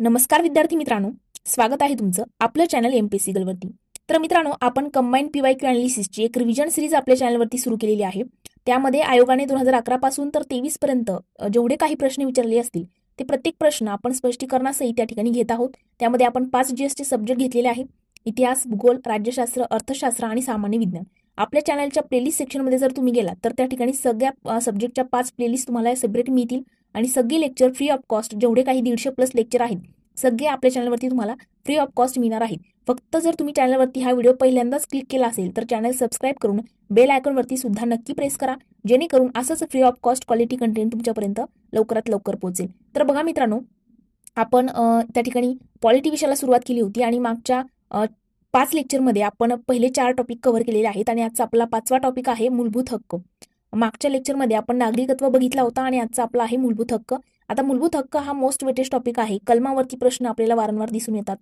नमस्कार विद्यार्थी मित्रांनो स्वागत आहे तुमचं आपलं चॅनल एम पी तर मित्रांनो आपण कंबाईन पीवाय क्यू अनालिसिसची एक रिव्हिजन सिरीज आपल्या चॅनलवरती सुरू केलेली आहे त्यामध्ये आयोगाने दोन हजार अकरा पासून तर तेवीस पर्यंत जेवढे काही प्रश्न विचारले असतील ते प्रत्येक प्रश्न आपण स्पष्टीकरणासही त्या ठिकाणी घेत आहोत त्यामध्ये आपण पाच जीएसटी सब्जेक्ट घेतलेले आहे इतिहास भूगोल राज्यशास्त्र अर्थशास्त्र आणि सामान्य विज्ञान आपल्या चॅनलच्या प्लेलिस्ट सेक्शनमध्ये जर तुम्ही गेला तर त्या ठिकाणी सगळ्या सब्जेक्टच्या पाच प्लेलिस्ट तुम्हाला सेपरेट मिळतील आणि सगळे लेक्चर फ्री ऑफ कॉस्ट जेवढे काही दीडशे प्लस लेक्चर आहेत सगळे आपल्या चॅनलवरती तुम्हाला फ्री ऑफ कॉस्ट मिळणार आहेत फक्त जर तुम्ही चॅनलवरती हा व्हिडिओ पहिल्यांदाच क्लिक केला असेल तर चॅनल सबस्क्राईब करून बेल आयकॉनवरती सुद्धा नक्की प्रेस करा जेणेकरून असंच free of cost quality content तुमच्यापर्यंत लवकरात लवकर पोहोचेल तर बघा मित्रांनो आपण त्या ठिकाणी पॉलिटी विषयाला सुरुवात केली होती आणि मागच्या पाच लेक्चरमध्ये आपण पहिले चार टॉपिक कव्हर केलेले आहेत आणि आजचा आपला पाचवा टॉपिक आहे मूलभूत हक्क मागच्या लेक्चरमध्ये आपण नागरिकत्व बघितला होता आणि आजचा आपला आहे मूलभूत हक्क आता मूलभूत हक्क हा मोस्ट वेटेस्ट टॉपिक आहे कलमावरती प्रश्न आपल्याला वारंवार दिसून येतात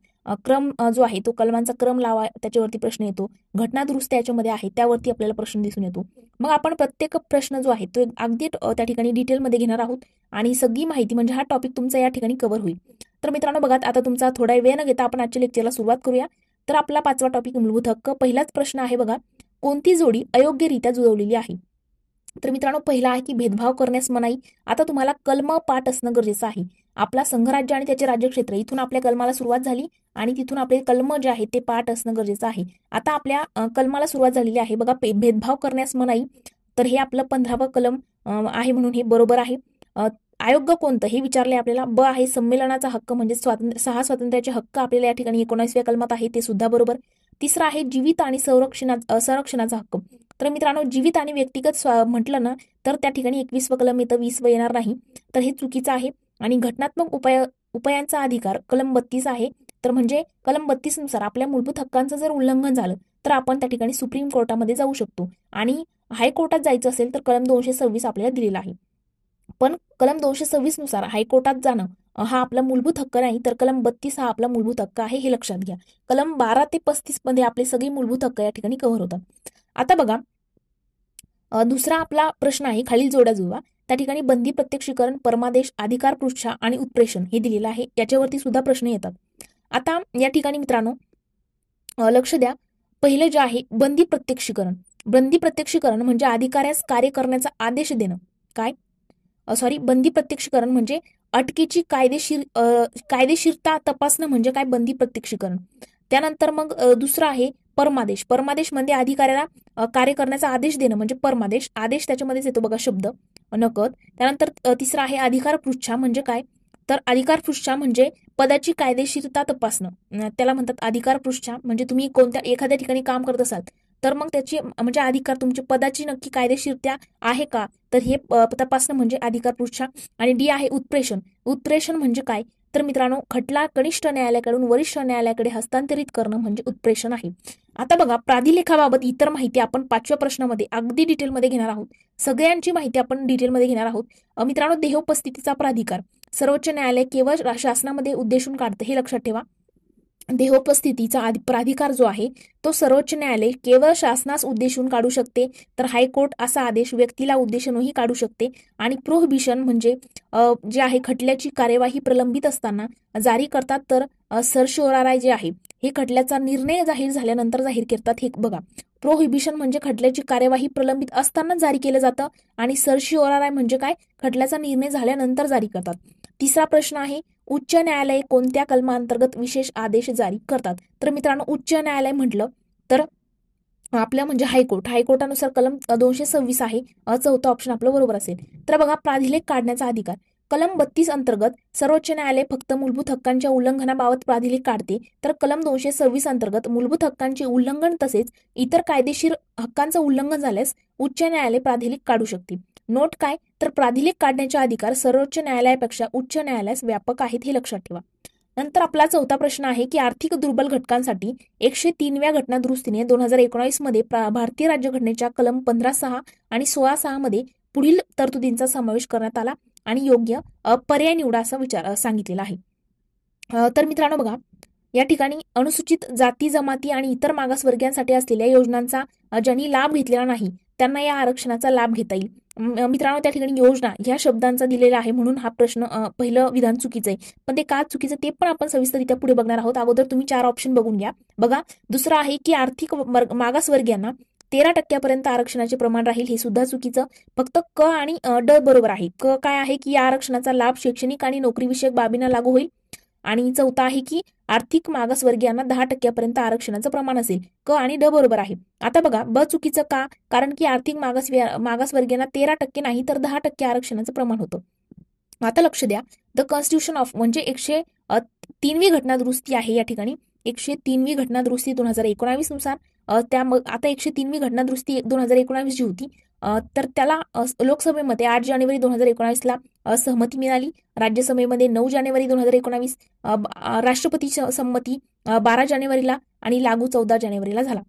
क्रम जो आहे तो कलमांचा क्रम लावा त्याच्यावरती प्रश्न येतो घटना दुरुस्त याच्यामध्ये आहे त्यावरती आपल्याला प्रश्न दिसून येतो मग आपण प्रत्येक प्रश्न जो आहे तो अगदी त्या ठिकाणी डिटेलमध्ये घेणार आहोत आणि सगळी माहिती म्हणजे हा टॉपिक तुमचा या ठिकाणी कव्हर होईल तर मित्रांनो बघा आता तुमचा थोडा वेळ न घेता आपण आजच्या लेक्चरला सुरुवात करूया तर आपला पाचवा टॉपिक मूलभूत हक्क पहिलाच प्रश्न आहे बघा कोणती जोडी अयोग्यरित्या जुळवलेली आहे तर मित्रांनो पहिला आहे की भेदभाव करण्यास मनाई आता तुम्हाला कलम पाठ असणं गरजेचं आहे आपला संघराज्य आणि त्याचे राज्यक्षेत्र इथून आपल्या कलमाला सुरुवात झाली आणि तिथून आपले कलम जे आहे ते पाठ असणं गरजेचं आहे आता आपल्या कलमाला सुरुवात झालेली आहे बघा भेदभाव करण्यास मनाई तर हे आपलं पंधरावं कलम आहे म्हणून हे बरोबर आहे आयोग कोणतं हे विचारले आपल्याला ब आहे संमेलनाचा हक्क म्हणजे स्वातंत्र्य सहा स्वातंत्र्याचे हक्क आपल्याला या ठिकाणी एकोणासव्या कलमात आहे ते सुद्धा बरोबर तिसरा आहे जीवित आणि संरक्षणा संरक्षणाचा हक्क तर मित्रांनो जीवित आणि व्यक्तिगत स्व म्हटलं ना तर त्या ठिकाणी एकवीस कलम येतं वीस व येणार नाही तर हे चुकीचं आहे आणि घटनात्मक उपाय उपायांचा अधिकार कलम बत्तीस आहे तर म्हणजे कलम बत्तीसनुसार आपल्या मूलभूत हक्कांचं जर उल्लंघन झालं तर आपण त्या ठिकाणी सुप्रीम कोर्टामध्ये जाऊ शकतो आणि हायकोर्टात जायचं असेल तर कलम दोनशे सव्वीस आपल्याला दिलेला आहे पण कलम दोनशे नुसार हायकोर्टात जाणं हा आपला मूलभूत हक्क नाही तर कलम बत्तीस हा आपला मूलभूत हक्क आहे हे लक्षात घ्या कलम बारा ते पस्तीस मध्ये आपले सगळे मूलभूत हक्क या ठिकाणी कव्हर होतात आता बघा दुसरा आपला प्रश्न आहे खालील जोड्या जुळवा त्या ठिकाणी बंदी प्रत्यक्षीकरण परमादेश अधिकार पृष्ठा आणि उत्प्रेषण हे दिलेलं आहे याच्यावरती सुद्धा प्रश्न येतात आता या ठिकाणी मित्रांनो लक्ष द्या पहिलं जे आहे बंदी प्रत्यक्षीकरण बंदी प्रत्यक्षीकरण म्हणजे अधिकाऱ्यास कार्य करण्याचा आदेश देणं काय सॉरी बंदी प्रत्यक्षीकरण म्हणजे अटकेची कायदेशीर कायदेशीरता तपासणं म्हणजे काय बंदी प्रत्यक्षीकरण त्यानंतर मग दुसरं आहे परमादेश परमादेश म्हणजे अधिकाऱ्याला कार्य करण्याचा आदेश देणं म्हणजे परमादेश आदेश त्याच्यामध्येच येतो बघा शब्द नकद त्यानंतर तिसरा आहे अधिकार पृच्छा म्हणजे काय तर अधिकार पृच्छा म्हणजे पदाची कायदेशीरता तपासणं त्याला म्हणतात अधिकार पृच्छा म्हणजे तुम्ही कोणत्या एखाद्या ठिकाणी काम करत असाल तर मग त्याची म्हणजे अधिकार तुमची पदाची नक्की कायदेशीरता आहे का तर हे तपासणं म्हणजे अधिकार पृच्छा आणि डी आहे उत्प्रेषण उत्प्रेषण म्हणजे काय तर मित्रांनो खटला कनिष्ठ न्यायालयाकडून वरिष्ठ न्यायालयाकडे हस्तांतरित करणं म्हणजे उत्प्रेषण आहे आता बघा प्राधिलेखाबाबत इतर माहिती आपण पाचव्या प्रश्नामध्ये अगदी डिटेलमध्ये घेणार आहोत सगळ्यांची माहिती आपण डिटेलमध्ये घेणार आहोत मित्रांनो देहोपस्थितीचा प्राधिकार सर्वोच्च न्यायालय केवळ शासनामध्ये उद्देशून काढतं हे लक्षात ठेवा देहोपस्थितीचा प्राधिकार जो आहे तो सर्वोच्च न्यायालय केवळ शासनास उद्देशून काढू शकते तर हायकोर्ट असा आदेश व्यक्तीला उद्देशूनही काढू शकते आणि प्रोहिबिशन म्हणजे जे आहे खटल्याची कार्यवाही प्रलंबित असताना जारी करतात तर सरशोराराय जे आहे हे खटल्याचा निर्णय जाहीर झाल्यानंतर जाहीर करतात हे बघा प्रोहिबिशन म्हणजे खटल्याची कार्यवाही प्रलंबित असताना जारी केलं जातं आणि ओराराय म्हणजे काय खटल्याचा निर्णय झाल्यानंतर जारी करतात तिसरा प्रश्न आहे उच्च न्यायालय कोणत्या कलमांतर्गत विशेष आदेश जारी करतात तर मित्रांनो उच्च न्यायालय म्हटलं तर आपलं म्हणजे हायकोर्ट हायकोर्टानुसार कलम दोनशे सव्वीस आहे चौथा ऑप्शन आपलं बरोबर असेल तर बघा प्राधिलेख काढण्याचा अधिकार कलम बत्तीस अंतर्गत सर्वोच्च न्यायालय फक्त मूलभूत हक्कांच्या उल्लंघनाबाबत प्राधिलेख काढते तर कलम दोनशे सव्वीस अंतर्गत मूलभूत हक्कांचे उल्लंघन तसेच इतर कायदेशीर हक्कांचं उल्लंघन झाल्यास उच्च न्यायालय प्राधिलेख काढू शकते नोट काय तर प्राधिलेख काढण्याचे अधिकार सर्वोच्च न्यायालयापेक्षा उच्च न्यायालयास व्यापक आहेत हे लक्षात ठेवा नंतर आपला चौथा प्रश्न आहे की आर्थिक दुर्बल घटकांसाठी एकशे तीनव्या घटना दुरुस्तीने दोन हजार एकोणीस मध्ये भारतीय राज्यघटनेच्या कलम पंधरा सहा आणि सोळा सहा मध्ये पुढील तरतुदींचा समावेश करण्यात आला आणि योग्य पर्याय निवडा असा विचार सांगितलेला आहे तर मित्रांनो बघा या ठिकाणी अनुसूचित जाती जमाती आणि इतर मागासवर्गीयांसाठी असलेल्या योजनांचा ज्यांनी लाभ घेतलेला नाही त्यांना या आरक्षणाचा लाभ घेता येईल मित्रांनो त्या ठिकाणी योजना ह्या शब्दांचा दिलेला आहे म्हणून हा प्रश्न पहिलं विधान चुकीचं आहे पण ते का चुकीचं ते पण आपण सविस्तरित्या पुढे बघणार आहोत अगोदर तुम्ही चार ऑप्शन बघून घ्या बघा दुसरं आहे की आर्थिक मागासवर्गीयांना तेरा टक्क्यापर्यंत आरक्षणाचे प्रमाण राहील हे सुद्धा चुकीचं फक्त क आणि ड बरोबर आहे क काय आहे की या आरक्षणाचा लाभ शैक्षणिक आणि नोकरीविषयक बाबींना लागू होईल आणि चौथा आहे की आर्थिक मागासवर्गीयांना दहा टक्क्यापर्यंत आरक्षणाचं प्रमाण असेल क आणि ड बरोबर आहे आता बघा ब चुकीचं का कारण की आर्थिक मागास मागासवर्गीयांना तेरा टक्के नाही तर दहा टक्के आरक्षणाचं प्रमाण होतं आता लक्ष द्या द कॉन्स्टिट्यूशन ऑफ म्हणजे एकशे तीनवी घटना दुरुस्ती आहे या ठिकाणी एकशे तीनवी घटना दोन हजार एकोणावीस नुसार त्या मग आता एकशे तीनवी घटना दोन हजार एकोणावीस जी होती तर त्याला लोकसभेमध्ये आठ जानेवारी दोन हजार एकोणावीसला सहमती मिळाली राज्यसभेमध्ये नऊ जानेवारी दोन हजार एकोणावीस राष्ट्रपतीची संमती बारा जानेवारीला आणि लागू चौदा जानेवारीला झाला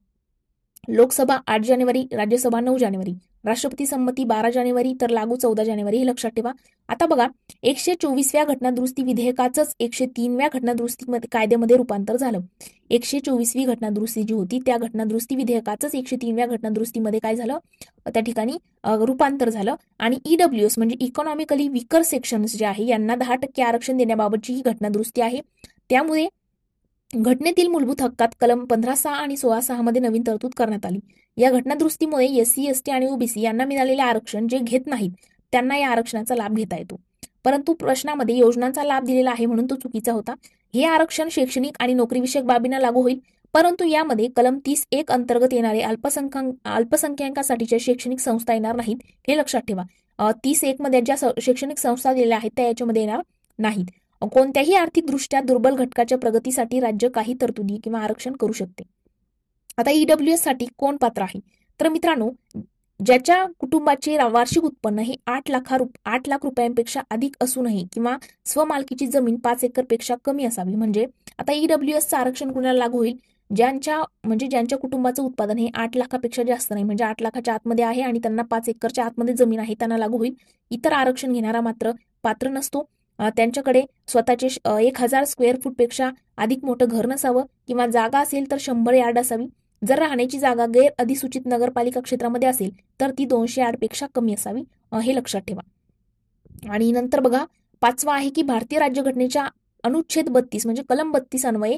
लोकसभा आठ जानेवारी राज्यसभा नऊ जानेवारी राष्ट्रपती संमती बारा जानेवारी तर लागू चौदा जानेवारी हे लक्षात ठेवा आता बघा एकशे चोवीसव्या घटनादुरुस्ती विधेयकाच एकशे तीनव्या घटनादुरुस्ती कायद्यामध्ये रूपांतर झालं एकशे चोवीसवी घटनादुरुस्ती जी होती त्या घटनादुरुस्ती विधेयकाच एकशे तीनव्या घटनादुरुस्तीमध्ये काय झालं त्या ठिकाणी रूपांतर झालं आणि ईडब्ल्यूएस e म्हणजे इकॉनॉमिकली विकर सेक्शन्स जे आहे यांना दहा टक्के आरक्षण देण्याबाबतची ही घटनादुरुस्ती आहे त्यामुळे घटनेतील मूलभूत हक्कात कलम पंधरा सहा आणि सोळा सहा मध्ये नवीन तरतूद करण्यात आली या घटनादुरुस्तीमुळे एससी एसटी आणि ओबीसी यांना मिळालेले आरक्षण जे घेत नाहीत त्यांना या आरक्षणाचा लाभ घेता येतो परंतु प्रश्नामध्ये योजनांचा लाभ दिलेला आहे म्हणून तो चुकीचा होता हे आरक्षण शैक्षणिक आणि नोकरीविषयक बाबींना लागू होईल परंतु यामध्ये कलम तीस एक अंतर्गत येणारे अल्पसंख्या अल्पसंख्याकासाठीच्या शैक्षणिक संस्था येणार नाहीत हे लक्षात ठेवा तीस एक मध्ये ज्या शैक्षणिक संस्था दिलेल्या आहेत त्या याच्यामध्ये येणार नाहीत कोणत्याही आर्थिकदृष्ट्या दुर्बल घटकाच्या प्रगतीसाठी राज्य काही तरतुदी किंवा आरक्षण करू शकते आता ईडब्ल्यू e एस साठी कोण पात्र आहे तर मित्रांनो ज्याच्या कुटुंबाचे वार्षिक उत्पन्न हे आठ लाखा रुप आठ लाख रुपयांपेक्षा अधिक असूनही किंवा स्वमालकीची जमीन पाच एकरपेक्षा कमी असावी म्हणजे आता ईडब्ल्यू e एसचं आरक्षण कुणाला लागू होईल ज्यांच्या म्हणजे ज्यांच्या कुटुंबाचं उत्पादन हे आठ लाखापेक्षा जास्त नाही म्हणजे आठ लाखाच्या आतमध्ये आहे आणि त्यांना पाच एकरच्या आतमध्ये जमीन आहे त्यांना लागू होईल इतर आरक्षण घेणारा मात्र पात्र नसतो त्यांच्याकडे स्वतःचे एक हजार स्क्वेअर फूटपेक्षा अधिक मोठं घर नसावं किंवा जागा असेल तर शंभर यार्ड असावी जर राहण्याची जागा गैर अधिसूचित नगरपालिका क्षेत्रामध्ये असेल तर ती दोनशे पेक्षा कमी असावी हे लक्षात ठेवा आणि नंतर बघा पाचवा आहे की भारतीय राज्यघटनेच्या अनुच्छेद बत्तीस म्हणजे कलम बत्तीस अन्वये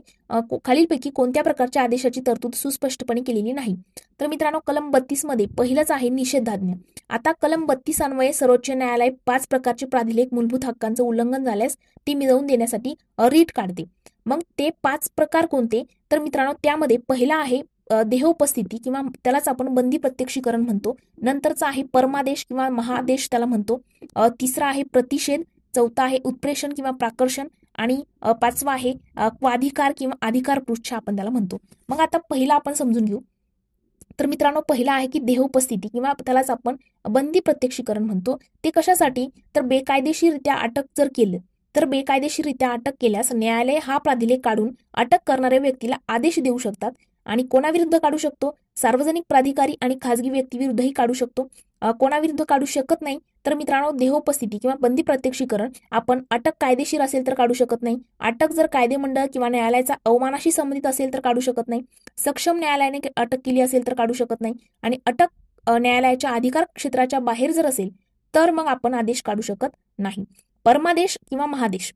खालीलपैकी कोणत्या प्रकारच्या आदेशाची तरतूद सुस्पष्टपणे केलेली नाही तर मित्रांनो कलम मध्ये पहिलंच आहे निषेधाज्ञा आता कलम बत्तीस अन्वये सर्वोच्च न्यायालय पाच प्रकारचे प्राधिलेख मूलभूत हक्कांचं उल्लंघन झाल्यास ते मिळवून देण्यासाठी रीट काढते मग ते पाच प्रकार कोणते तर मित्रांनो त्यामध्ये पहिला आहे देह उपस्थिती किंवा त्यालाच आपण बंदी प्रत्यक्षीकरण म्हणतो नंतरचा आहे परमादेश किंवा महादेश त्याला म्हणतो तिसरा आहे प्रतिषेध चौथा आहे उत्प्रेषण किंवा प्राकर्षण आणि पाचवा आहे क्वाधिकार किंवा अधिकार पृष्ठ आपण त्याला म्हणतो मग आता पहिला आपण समजून घेऊ तर मित्रांनो पहिला आहे की देहोपस्थिती किंवा त्यालाच आपण बंदी प्रत्यक्षीकरण म्हणतो ते कशासाठी तर बेकायदेशीरित्या अटक जर केलं तर बेकायदेशीरित्या अटक केल्यास न्यायालय हा प्राधिलेख काढून अटक करणाऱ्या व्यक्तीला आदेश देऊ शकतात आणि कोणाविरुद्ध काढू शकतो सार्वजनिक प्राधिकारी आणि खासगी व्यक्तीविरुद्धही काढू शकतो कोणाविरुद्ध काढू शकत नाही तर मित्रांनो देहोपस्थिती किंवा बंदी प्रत्यक्षीकरण आपण अटक कायदेशीर असेल तर काढू शकत नाही अटक जर कायदे मंडळ किंवा न्यायालयाचा अवमानाशी संबंधित असेल तर काढू शकत नाही सक्षम न्यायालयाने अटक केली असेल तर काढू शकत नाही आणि अटक न्यायालयाच्या अधिकार क्षेत्राच्या बाहेर जर असेल तर मग आपण आदेश काढू शकत नाही परमादेश किंवा महादेश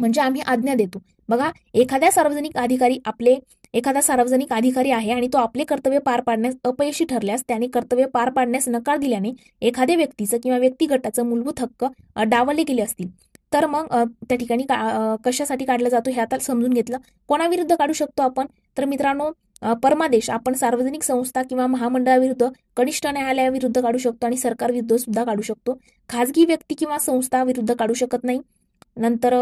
म्हणजे आम्ही आज्ञा देतो बघा एखाद्या सार्वजनिक अधिकारी आपले एखादा सार्वजनिक अधिकारी आहे आणि तो आपले कर्तव्य पार पाडण्यास अपयशी ठरल्यास त्याने कर्तव्य पार पाडण्यास नकार दिल्याने एखाद्या व्यक्तीचं किंवा व्यक्तिगटाचं मूलभूत हक्क डावलले गेले असतील तर मग त्या ठिकाणी कशासाठी काढला जातो हे आता समजून घेतलं कोणाविरुद्ध काढू शकतो आपण तर मित्रांनो परमादेश आपण सार्वजनिक संस्था किंवा महामंडळाविरुद्ध कनिष्ठ न्यायालयाविरुद्ध काढू शकतो आणि सरकारविरुद्ध सुद्धा काढू शकतो खाजगी व्यक्ती किंवा संस्था विरुद्ध काढू शकत नाही नंतर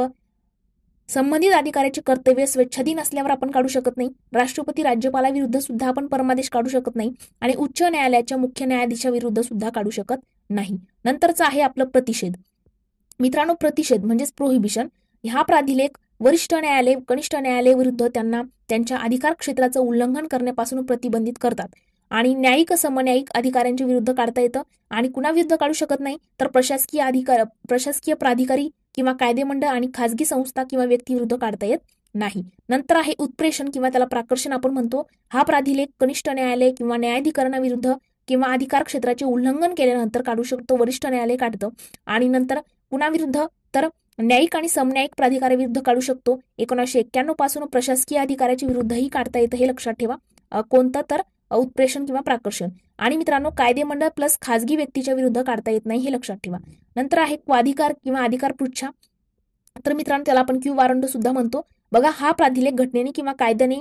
संबंधित अधिकाऱ्याचे कर्तव्य स्वच्छाधीन असल्यावर आपण काढू शकत नाही राष्ट्रपती राज्यपालाविरुद्ध सुद्धा आपण परमादेश काढू शकत नाही आणि उच्च न्यायालयाच्या मुख्य न्यायाधीशाविरुद्ध सुद्धा काढू शकत नाही नंतरचा आहे आपलं प्रतिषेध मित्रांनो प्रतिषेध म्हणजेच प्रोहिबिशन हा प्राधिलेख वरिष्ठ न्यायालय कनिष्ठ न्यायालय विरुद्ध त्यांना त्यांच्या अधिकार क्षेत्राचं उल्लंघन करण्यापासून प्रतिबंधित करतात आणि न्यायिक समन्यायिक अधिकाऱ्यांच्या विरुद्ध काढता येतं आणि कुणाविरुद्ध काढू शकत नाही तर प्रशासकीय अधिकार प्रशासकीय प्राधिकारी किंवा कायदेमंडळ आणि खाजगी संस्था किंवा व्यक्ती विरुद्ध काढता येत नाही नंतर आहे उत्प्रेषण किंवा त्याला प्राकर्षण आपण म्हणतो हा प्राधिलेख कनिष्ठ न्यायालय किंवा न्यायाधिकरणाविरुद्ध किंवा अधिकार क्षेत्राचे उल्लंघन केल्यानंतर काढू शकतो वरिष्ठ न्यायालय काढतं आणि नंतर कुणाविरुद्ध तर न्यायिक आणि समन्यायिक प्राधिकाराविरुद्ध काढू शकतो एकोणीसशे एक्क्याण्णव पासून प्रशासकीय अधिकाऱ्याच्या विरुद्धही काढता येतं हे लक्षात ठेवा कोणतं तर उत्प्रेषण किंवा प्राकर्षण आणि मित्रांनो कायदेमंडळ प्लस खाजगी व्यक्तीच्या विरुद्ध काढता येत नाही हे लक्षात ठेवा नंतर आहे क्वाधिकार किंवा अधिकार पृच्छा तर मित्रांनो त्याला आपण क्यू वारंट सुद्धा म्हणतो बघा हा प्राधिलेख घटनेने किंवा कायद्याने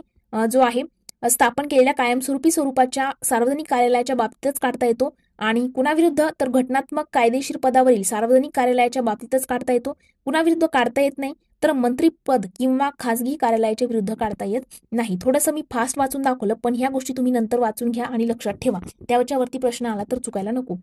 जो आहे स्थापन केलेल्या कायमस्वरूपी स्वरूपाच्या सार्वजनिक कार्यालयाच्या बाबतीतच काढता येतो आणि कुणाविरुद्ध तर घटनात्मक कायदेशीर पदावरील सार्वजनिक कार्यालयाच्या बाबतीतच काढता येतो कुणाविरुद्ध काढता येत नाही तर मंत्रीपद किंवा खासगी कार्यालयाच्या विरुद्ध काढता येत नाही थोडंसं मी फास्ट वाचून दाखवलं पण ह्या गोष्टी तुम्ही नंतर वाचून घ्या आणि लक्षात ठेवा त्याच्यावरती प्रश्न आला तर चुकायला नको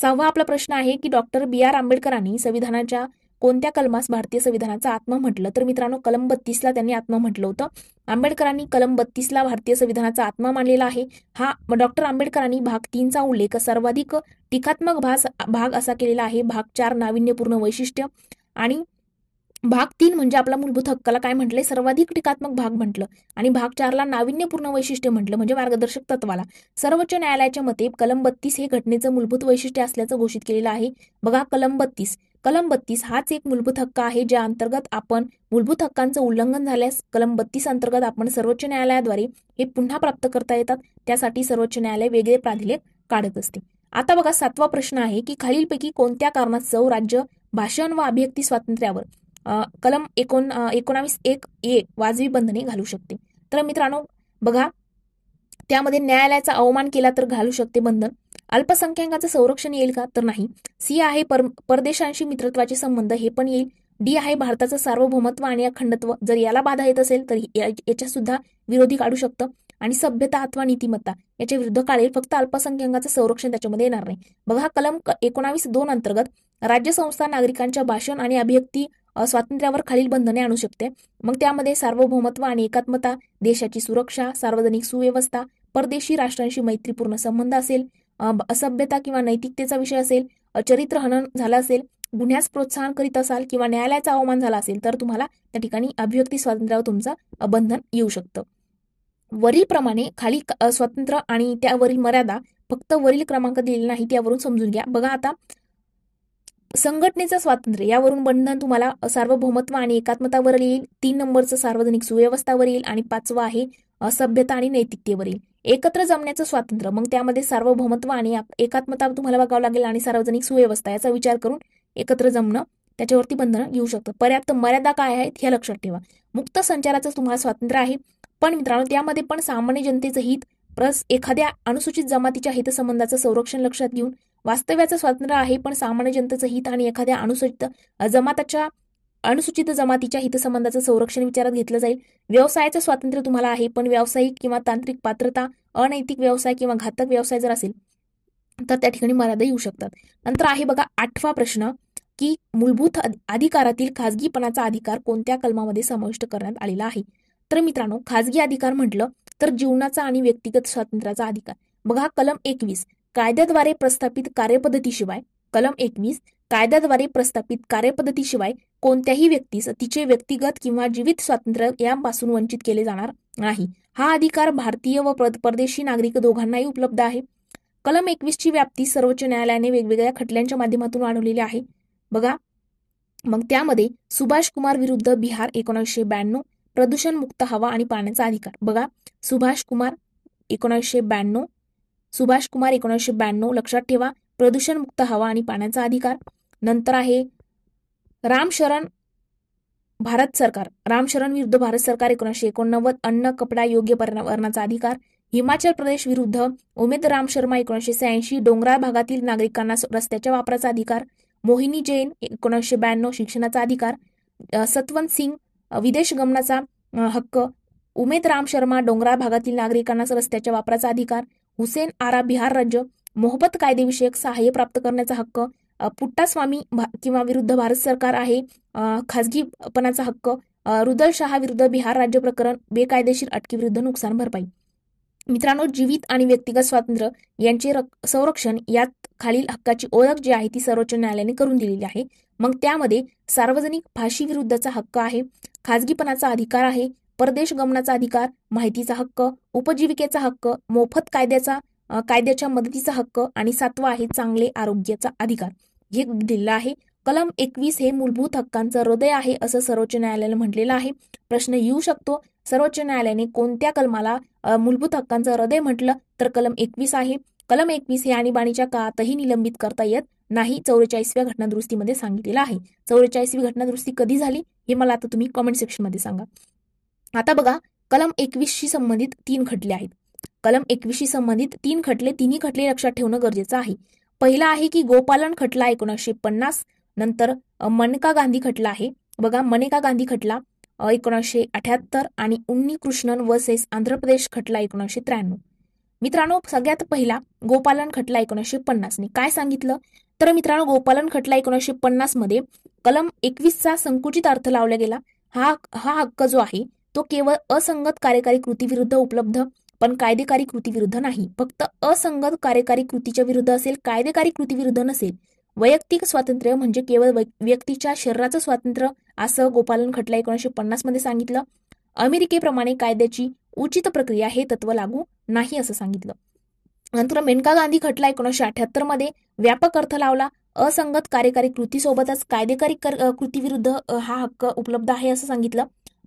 सहावा आपला प्रश्न आहे की डॉक्टर बी आर आंबेडकरांनी संविधानाच्या कोणत्या कलमास भारतीय संविधानाचा आत्मा म्हटलं तर मित्रांनो कलम बत्तीसला त्यांनी आत्मा म्हटलं होतं आंबेडकरांनी कलम बत्तीसला भारतीय संविधानाचा आत्मा मानलेला आहे हा डॉक्टर आंबेडकरांनी भाग तीनचा उल्लेख सर्वाधिक टीकात्मक भास भाग असा केलेला आहे भाग चार नाविन्यपूर्ण वैशिष्ट्य आणि भाग तीन म्हणजे आपला मूलभूत हक्काला काय म्हटलंय सर्वाधिक टीकात्मक भाग म्हटलं आणि भाग चारला नाविन्यपूर्ण वैशिष्ट्य म्हटलं म्हणजे मार्गदर्शक तत्वाला सर्वोच्च न्यायालयाच्या मते कलम बत्तीस हे घटनेचं मूलभूत वैशिष्ट्य असल्याचं घोषित केलेलं आहे बघा कलम बत्तीस कलम बत्तीस हाच एक मूलभूत हक्क आहे ज्या अंतर्गत आपण मूलभूत हक्कांचं उल्लंघन झाल्यास कलम बत्तीस अंतर्गत आपण सर्वोच्च न्यायालयाद्वारे हे पुन्हा प्राप्त करता येतात त्यासाठी सर्वोच्च न्यायालय वेगळे प्राधिलेख काढत असते आता बघा सातवा प्रश्न आहे की खालीलपैकी कोणत्या कारणास्तव राज्य भाषण व अभिव्यक्ती स्वातंत्र्यावर कलम एकोण एकोणावीस एक ए वाजवी बंधने घालू शकते तर मित्रांनो बघा त्यामध्ये न्यायालयाचा अवमान केला तर घालू शकते बंधन अल्पसंख्याकाचं संरक्षण येईल का तर नाही सी आहे पर परदेशांशी मित्रत्वाचे संबंध हे पण येईल डी आहे भारताचं सार्वभौमत्व आणि अखंडत्व जर याला बाधा येत असेल तर याच्या सुद्धा विरोधी काढू शकतं आणि सभ्यता अथवा नीतिमत्ता याच्या विरुद्ध काढेल फक्त अल्पसंख्याकाचं संरक्षण त्याच्यामध्ये येणार नाही बघा कलम एकोणावीस दोन अंतर्गत राज्य संस्था नागरिकांच्या भाषण आणि अभिव्यक्ती स्वातंत्र्यावर खालील बंधने आणू शकते मग त्यामध्ये सार्वभौमत्व आणि एकात्मता देशाची सुरक्षा सार्वजनिक सुव्यवस्था परदेशी राष्ट्रांशी मैत्रीपूर्ण संबंध असेल असभ्यता किंवा नैतिकतेचा विषय असेल चरित्र हनन झाला असेल गुन्ह्यास प्रोत्साहन करीत असाल किंवा न्यायालयाचा अवमान झाला असेल तर तुम्हाला त्या ठिकाणी अभिव्यक्ती स्वातंत्र्यावर तुमचं बंधन येऊ शकतं वरीलप्रमाणे खाली स्वातंत्र्य आणि त्यावरील मर्यादा फक्त वरील क्रमांक दिलेला नाही त्यावरून समजून घ्या बघा आता संघटनेचं स्वातंत्र्य यावरून बंधन तुम्हाला सार्वभौमत्व आणि एकात्मतावर येईल तीन नंबरचं सार्वजनिक सुव्यवस्थावर येईल आणि पाचवं आहे असभ्यता आणि नैतिकतेवर येईल एकत्र जमण्याचं स्वातंत्र्य मग त्यामध्ये सार्वभौमत्व आणि एकात्मता तुम्हाला बघावं लागेल आणि सार्वजनिक सुव्यवस्था याचा विचार करून एकत्र जमणं त्याच्यावरती बंधनं येऊ शकतं पर्याप्त मर्यादा काय आहेत हे लक्षात ठेवा मुक्त संचाराचं तुम्हाला स्वातंत्र्य आहे पण मित्रांनो त्यामध्ये पण सामान्य जनतेचं हित प्लस एखाद्या अनुसूचित जमातीच्या हितसंबंधाचं संरक्षण लक्षात घेऊन वास्तव्याचं स्वातंत्र्य आहे पण सामान्य जनतेचं हित आणि एखाद्या अनुसूचित जमाताच्या अनुसूचित जमातीच्या हितसंबंधाचं संरक्षण विचारात घेतलं जाईल व्यवसायाचं स्वातंत्र्य तुम्हाला आहे पण व्यावसायिक किंवा तांत्रिक पात्रता अनैतिक व्यवसाय किंवा घातक व्यवसाय जर असेल तर त्या ठिकाणी मर्यादा येऊ शकतात नंतर आहे बघा आठवा प्रश्न की मूलभूत अधिकारातील खाजगीपणाचा अधिकार कोणत्या कलमामध्ये समाविष्ट करण्यात आलेला आहे तर मित्रांनो खाजगी अधिकार म्हटलं तर जीवनाचा आणि व्यक्तिगत स्वातंत्र्याचा अधिकार बघा कलम एकवीस कायद्याद्वारे प्रस्थापित कार्यपद्धतीशिवाय कलम एकवीस कायद्याद्वारे प्रस्थापित कार्यपद्धतीशिवाय कोणत्याही व्यक्तीस तिचे व्यक्तिगत किंवा जीवित स्वातंत्र्य यांपासून वंचित केले जाणार नाही हा अधिकार भारतीय व परदेशी नागरिक दोघांनाही उपलब्ध आहे कलम ची व्याप्ती सर्वोच्च न्यायालयाने वेगवेगळ्या खटल्यांच्या माध्यमातून आणवलेली आहे बघा मग त्यामध्ये सुभाष कुमार विरुद्ध बिहार एकोणीसशे ब्याण्णव प्रदूषण मुक्त हवा आणि पाण्याचा अधिकार बघा सुभाष कुमार एकोणीसशे ब्याण्णव सुभाष कुमार एकोणीसशे ब्याण्णव लक्षात ठेवा प्रदूषण मुक्त हवा आणि पाण्याचा अधिकार नंतर आहे रामशरण भारत सरकार रामशरण विरुद्ध भारत सरकार एकोणीसशे एकोणनव्वद अन्न कपडा योग्य पर्यावरणाचा अधिकार हिमाचल प्रदेश विरुद्ध उमेद राम शर्मा एकोणीसशे शहाऐंशी डोंगराळ भागातील नागरिकांना रस्त्याच्या वापराचा अधिकार मोहिनी जैन एकोणीसशे ब्याण्णव शिक्षणाचा अधिकार सतवंत सिंग विदेश गमनाचा हक्क उमेद राम शर्मा डोंगराळ भागातील नागरिकांना रस्त्याच्या वापराचा अधिकार हुसेन आरा बिहार राज्य मोहबत कायदेविषयक सहाय्य प्राप्त करण्याचा हक्क स्वामी किंवा विरुद्ध भारत सरकार आहे खाजगीपणाचा हक्क रुदल शहा विरुद्ध बिहार राज्य प्रकरण बेकायदेशीर विरुद्ध नुकसान भरपाई मित्रांनो जीवित आणि व्यक्तिगत स्वातंत्र्य यांचे संरक्षण यात खालील हक्काची ओळख जी आहे ती सर्वोच्च न्यायालयाने करून दिलेली आहे मग त्यामध्ये सार्वजनिक फाशी विरुद्धचा हक्क आहे खाजगीपणाचा अधिकार आहे परदेश गमनाचा अधिकार माहितीचा हक्क उपजीविकेचा हक्क मोफत कायद्याचा कायद्याच्या मदतीचा हक्क आणि सातवा आहे चांगले आरोग्याचा अधिकार हे दिलेला आहे कलम एकवीस हे मूलभूत हक्कांचं हृदय आहे असं सर्वोच्च न्यायालयानं म्हटलेलं आहे प्रश्न येऊ शकतो सर्वोच्च न्यायालयाने कोणत्या कलमाला मूलभूत हक्कांचं हृदय म्हटलं तर कलम एकवीस आहे कलम एकवीस हे आणीबाणीच्या काळातही निलंबित करता येत नाही चौवेचाळीसव्या घटनादुरुस्तीमध्ये सांगितलेलं आहे चौवेचाळीसवी घटनादुरुस्ती कधी झाली हे मला आता तुम्ही कमेंट सेक्शनमध्ये सांगा आता बघा कलम एकवीसशी संबंधित तीन खटले आहेत कलम एकवीसशी संबंधित तीन खटले तिन्ही खटले लक्षात ठेवणं गरजेचं आहे पहिला आहे की गोपालन खटला एकोणीसशे पन्नास नंतर मनका गांधी खटला आहे बघा मनेका गांधी खटला एकोणीसशे अठ्याहत्तर आणि उन्नी कृष्णन वर्सेस आंध्र प्रदेश खटला एकोणीसशे त्र्याण्णव मित्रांनो सगळ्यात पहिला गोपालन खटला एकोणीसशे पन्नासने काय सांगितलं तर मित्रांनो गोपालन खटला एकोणीसशे मध्ये कलम एकवीसचा संकुचित अर्थ लावला गेला हा हा हक्क जो आहे तो केवळ असंगत कार्यकारी कृतीविरुद्ध उपलब्ध पण कायदेकारी कृतीविरुद्ध नाही फक्त असंगत कार्यकारी कृतीच्या विरुद्ध असेल कायदेकारी कृतीविरुद्ध नसेल वैयक्तिक स्वातंत्र्य म्हणजे केवळ व्यक्तीच्या शरीराचं स्वातंत्र्य असं गोपालन खटला एकोणीशे पन्नास मध्ये सांगितलं अमेरिकेप्रमाणे कायद्याची उचित प्रक्रिया हे तत्व लागू नाही असं सांगितलं नंतर मेनका गांधी खटला एकोणीसशे अठ्याहत्तर मध्ये व्यापक अर्थ लावला असंगत कार्यकारी कृतीसोबतच कायदेकारी कृतीविरुद्ध हा हक्क उपलब्ध आहे असं सांगितलं